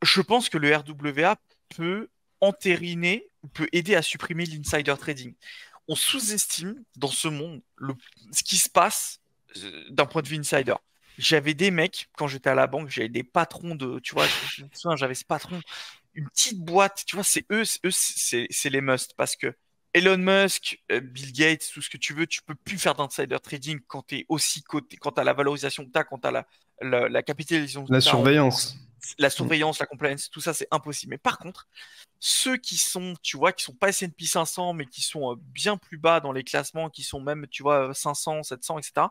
je pense que le RWA peut entériner peut aider à supprimer l'insider trading. On sous-estime dans ce monde ce qui se passe euh, d'un point de vue insider. J'avais des mecs, quand j'étais à la banque, j'avais des patrons de, tu vois, j'avais ce patron, une petite boîte, tu vois, c'est eux, eux c'est les must parce que Elon Musk, euh, Bill Gates, tout ce que tu veux, tu peux plus faire d'insider trading quand tu es aussi côté, quand à la valorisation que tu as, quand tu la, la, la, capitalisation. La surveillance la mm. surveillance, la compliance, tout ça, c'est impossible. Mais par contre, ceux qui sont, tu vois, qui sont pas S&P 500, mais qui sont euh, bien plus bas dans les classements, qui sont même, tu vois, 500, 700, etc.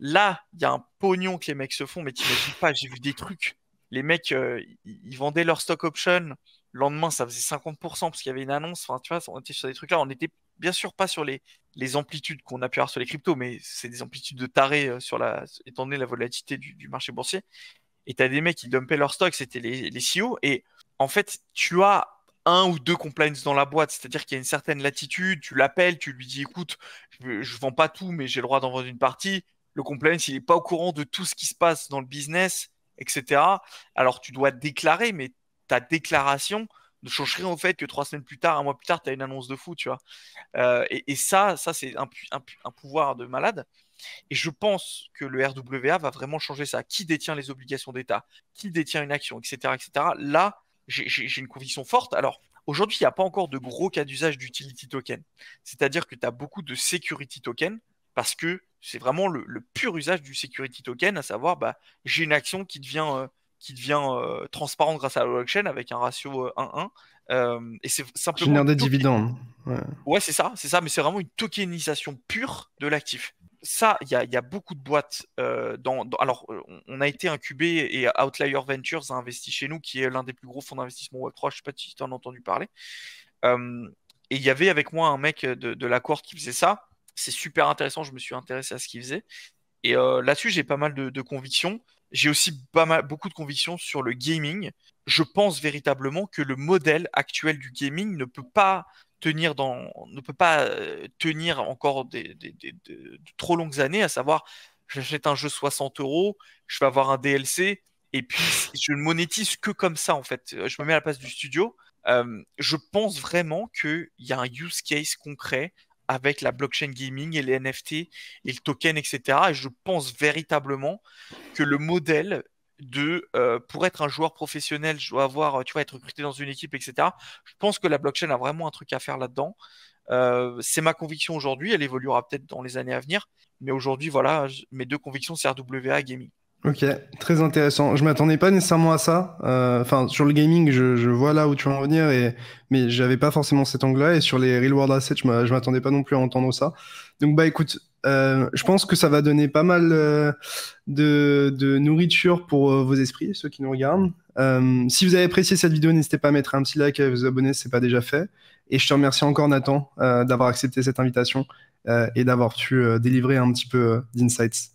Là, il y a un pognon que les mecs se font, mais tu dis pas, j'ai vu des trucs. Les mecs, euh, ils vendaient leur stock option. Le lendemain, ça faisait 50% parce qu'il y avait une annonce. Enfin, tu vois, on était sur des trucs là. On n'était bien sûr pas sur les, amplitudes qu'on a pu avoir sur les cryptos, mais c'est des amplitudes de taré euh, sur la, étant donné la volatilité du marché boursier et tu as des mecs qui dumpaient leur stock, c'était les, les CEO, et en fait, tu as un ou deux compliance dans la boîte, c'est-à-dire qu'il y a une certaine latitude, tu l'appelles, tu lui dis écoute, je ne vends pas tout, mais j'ai le droit d'en vendre une partie. Le compliance, il n'est pas au courant de tout ce qui se passe dans le business, etc. Alors tu dois déclarer, mais ta déclaration ne change rien au fait que trois semaines plus tard, un mois plus tard, tu as une annonce de fou, tu vois. Euh, et, ça, ça c'est un, pouvoir de malade. Et je pense que le RWA va vraiment changer ça. Qui détient les obligations d'État Qui détient une action Etc. etc. Là, j'ai une conviction forte. Alors, aujourd'hui, il n'y a pas encore de gros cas d'usage d'utility token. C'est-à-dire que tu as beaucoup de security token parce que c'est vraiment le, pur usage du security token, à savoir, bah, j'ai une action qui devient, euh, euh, transparente grâce à la blockchain avec un ratio 1-1. Euh, et c'est simplement. Génère des dividendes. Ouais, ouais c'est ça, c'est ça, mais c'est vraiment une tokenisation pure de l'actif ça, il y, a, beaucoup de boîtes. Euh, dans, alors, euh, on a été incubé et Outlier Ventures a investi chez nous, qui est l'un des plus gros fonds d'investissement Web3. Je sais pas si tu en as entendu parler. et il y avait avec moi un mec de, la cohorte qui faisait ça. C'est super intéressant. Je me suis intéressé à ce qu'il faisait. Et euh, là-dessus, j'ai pas mal de, convictions. J'ai aussi beaucoup de convictions sur le gaming. Je pense véritablement que le modèle actuel du gaming ne peut pas tenir dans, ne peut pas euh, tenir encore des, de trop longues années, à savoir, j'achète un jeu 60 euros, je vais avoir un DLC, et puis je ne monétise que comme ça, en fait. Je me mets à la place du studio. Euh, je pense vraiment qu'il y a un use case concret avec la blockchain gaming et les NFT et le token, etc. Et je pense véritablement que le modèle de pour être un joueur professionnel, je dois avoir, tu vois, être recruté dans une équipe, etc. Je pense que la blockchain a vraiment un truc à faire là-dedans. c'est ma conviction aujourd'hui, elle évoluera peut-être dans les années à venir, mais aujourd'hui, voilà, mes deux convictions, c'est RWA gaming. Ok, très intéressant. Je m'attendais pas nécessairement à ça. Euh, enfin, sur le gaming, je, vois là où tu vas en venir, et, mais j'avais pas forcément cet angle-là. Et sur les real world assets, je m'attendais pas non plus à entendre ça. Donc bah écoute, euh, je pense que ça va donner pas mal euh, de, nourriture pour euh, vos esprits, ceux qui nous regardent. si vous avez apprécié cette vidéo, n'hésitez pas à mettre un petit like et à vous abonner si ce n'est pas déjà fait. Et je te remercie encore, Nathan, d'avoir accepté cette invitation et d'avoir pu délivrer un petit peu d'insights.